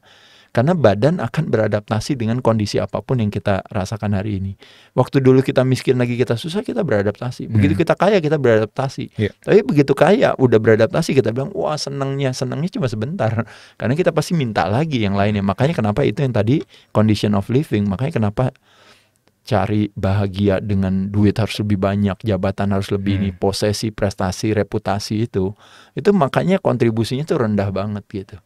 Karena badan akan beradaptasi dengan kondisi apapun yang kita rasakan hari ini. Waktu dulu kita miskin lagi kita susah kita beradaptasi. Begitu hmm. kita kaya kita beradaptasi. Yeah. Tapi begitu kaya udah beradaptasi kita bilang wah senangnya senangnya cuma sebentar. Karena kita pasti minta lagi yang lainnya. Makanya kenapa itu yang tadi condition of living. Makanya kenapa cari bahagia dengan duit harus lebih banyak, jabatan harus lebih hmm. ini, posesi, prestasi, reputasi itu. Itu makanya kontribusinya itu rendah banget gitu.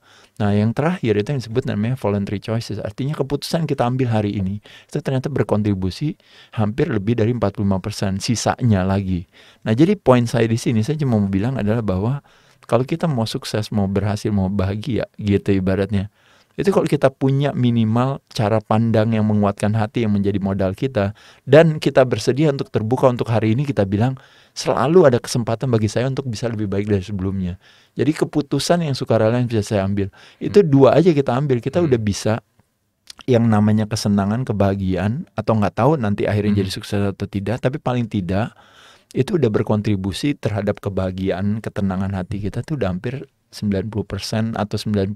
Nah, yang terakhir itu yang disebut namanya voluntary choices. Artinya keputusan kita ambil hari ini itu ternyata berkontribusi hampir lebih dari 45% sisanya lagi. Nah, jadi poin saya di sini saya cuma mau bilang adalah bahwa kalau kita mau sukses, mau berhasil, mau bahagia gitu ibaratnya, itu kalau kita punya minimal cara pandang yang menguatkan hati yang menjadi modal kita dan kita bersedia untuk terbuka untuk hari ini kita bilang selalu ada kesempatan bagi saya untuk bisa lebih baik dari sebelumnya. Jadi keputusan yang sukarela yang bisa saya ambil itu hmm. dua aja kita ambil kita hmm. udah bisa yang namanya kesenangan kebahagiaan atau nggak tahu nanti akhirnya hmm. jadi sukses atau tidak tapi paling tidak itu udah berkontribusi terhadap kebahagiaan ketenangan hati kita tuh udah hampir 90% atau 90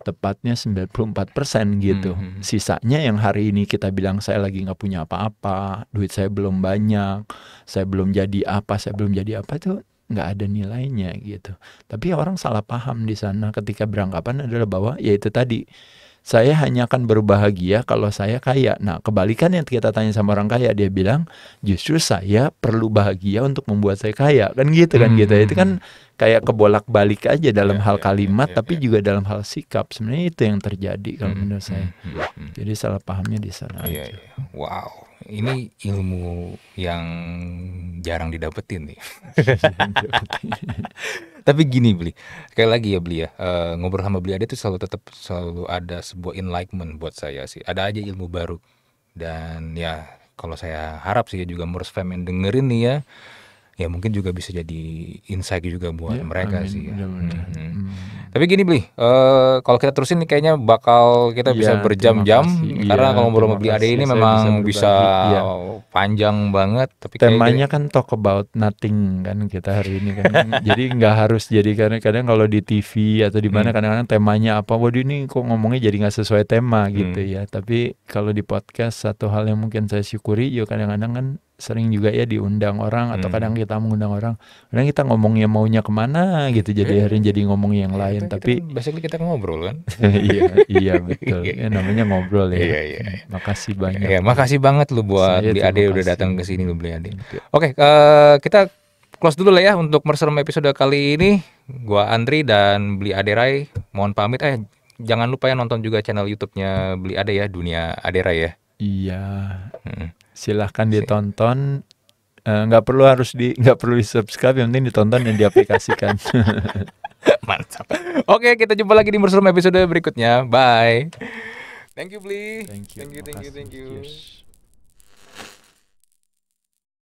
tepatnya 94 persen gitu. Mm -hmm. Sisanya yang hari ini kita bilang saya lagi nggak punya apa-apa, duit saya belum banyak, saya belum jadi apa, saya belum jadi apa tuh nggak ada nilainya gitu. Tapi orang salah paham di sana ketika beranggapan adalah bahwa yaitu tadi saya hanya akan berbahagia kalau saya kaya. Nah, kebalikan yang kita tanya sama orang kaya, dia bilang, justru saya perlu bahagia untuk membuat saya kaya. Kan gitu kan hmm. gitu. Itu kan hmm. kayak kebolak-balik aja dalam yeah, hal yeah, ya, kalimat, yeah, tapi ya. juga dalam hal sikap. Sebenarnya itu yang terjadi kalau hmm. menurut saya. Hmm. hmm, hmm Jadi salah pahamnya di sana. Iya, iya. Wow ini ilmu yang jarang didapetin nih. Tapi gini beli, sekali lagi ya beli ya uh, ngobrol sama beli ada tuh selalu tetap selalu ada sebuah enlightenment buat saya sih. Ada aja ilmu baru dan ya kalau saya harap sih ya juga Murs Fam yang dengerin nih ya ya mungkin juga bisa jadi insight juga buat yeah, mereka amin. sih ya. Hmm, hmm. Hmm. Tapi gini beli, uh, eh, kalau kita terusin kayaknya bakal kita bisa ya, berjam-jam karena iya, kalau ngobrol beli ada ini memang bisa, bisa iya. panjang banget. Tapi temanya kan talk about nothing kan kita hari ini kan, jadi nggak harus jadi karena kadang kalau di TV atau di mana hmm. kadang-kadang temanya apa, waduh ini kok ngomongnya jadi nggak sesuai tema gitu hmm. ya. Tapi kalau di podcast satu hal yang mungkin saya syukuri, yuk ya kadang-kadang kan sering juga ya diundang orang atau hmm. kadang kita mengundang orang kadang kita ngomongnya maunya kemana gitu jadi hari eh. ini jadi ngomong yang yeah, lain itu, tapi biasanya basically kita ngobrol kan iya iya betul ya, namanya ngobrol ya yeah, yeah, yeah. makasih banyak ya makasih banget lu buat Saya Ade udah datang ke sini lu beli Ade oke okay, uh, eh, kita close dulu lah ya untuk Merserem episode kali ini gua Andri dan beli Ade Rai mohon pamit eh jangan lupa ya nonton juga channel YouTube-nya beli Ade ya dunia Ade Adera ya iya hmm silahkan ditonton eh, nggak uh, perlu harus di nggak perlu di subscribe yang penting ditonton dan diaplikasikan mantap oke kita jumpa lagi di Mursum episode berikutnya bye thank you Bli thank you thank you thank you, thank you. you.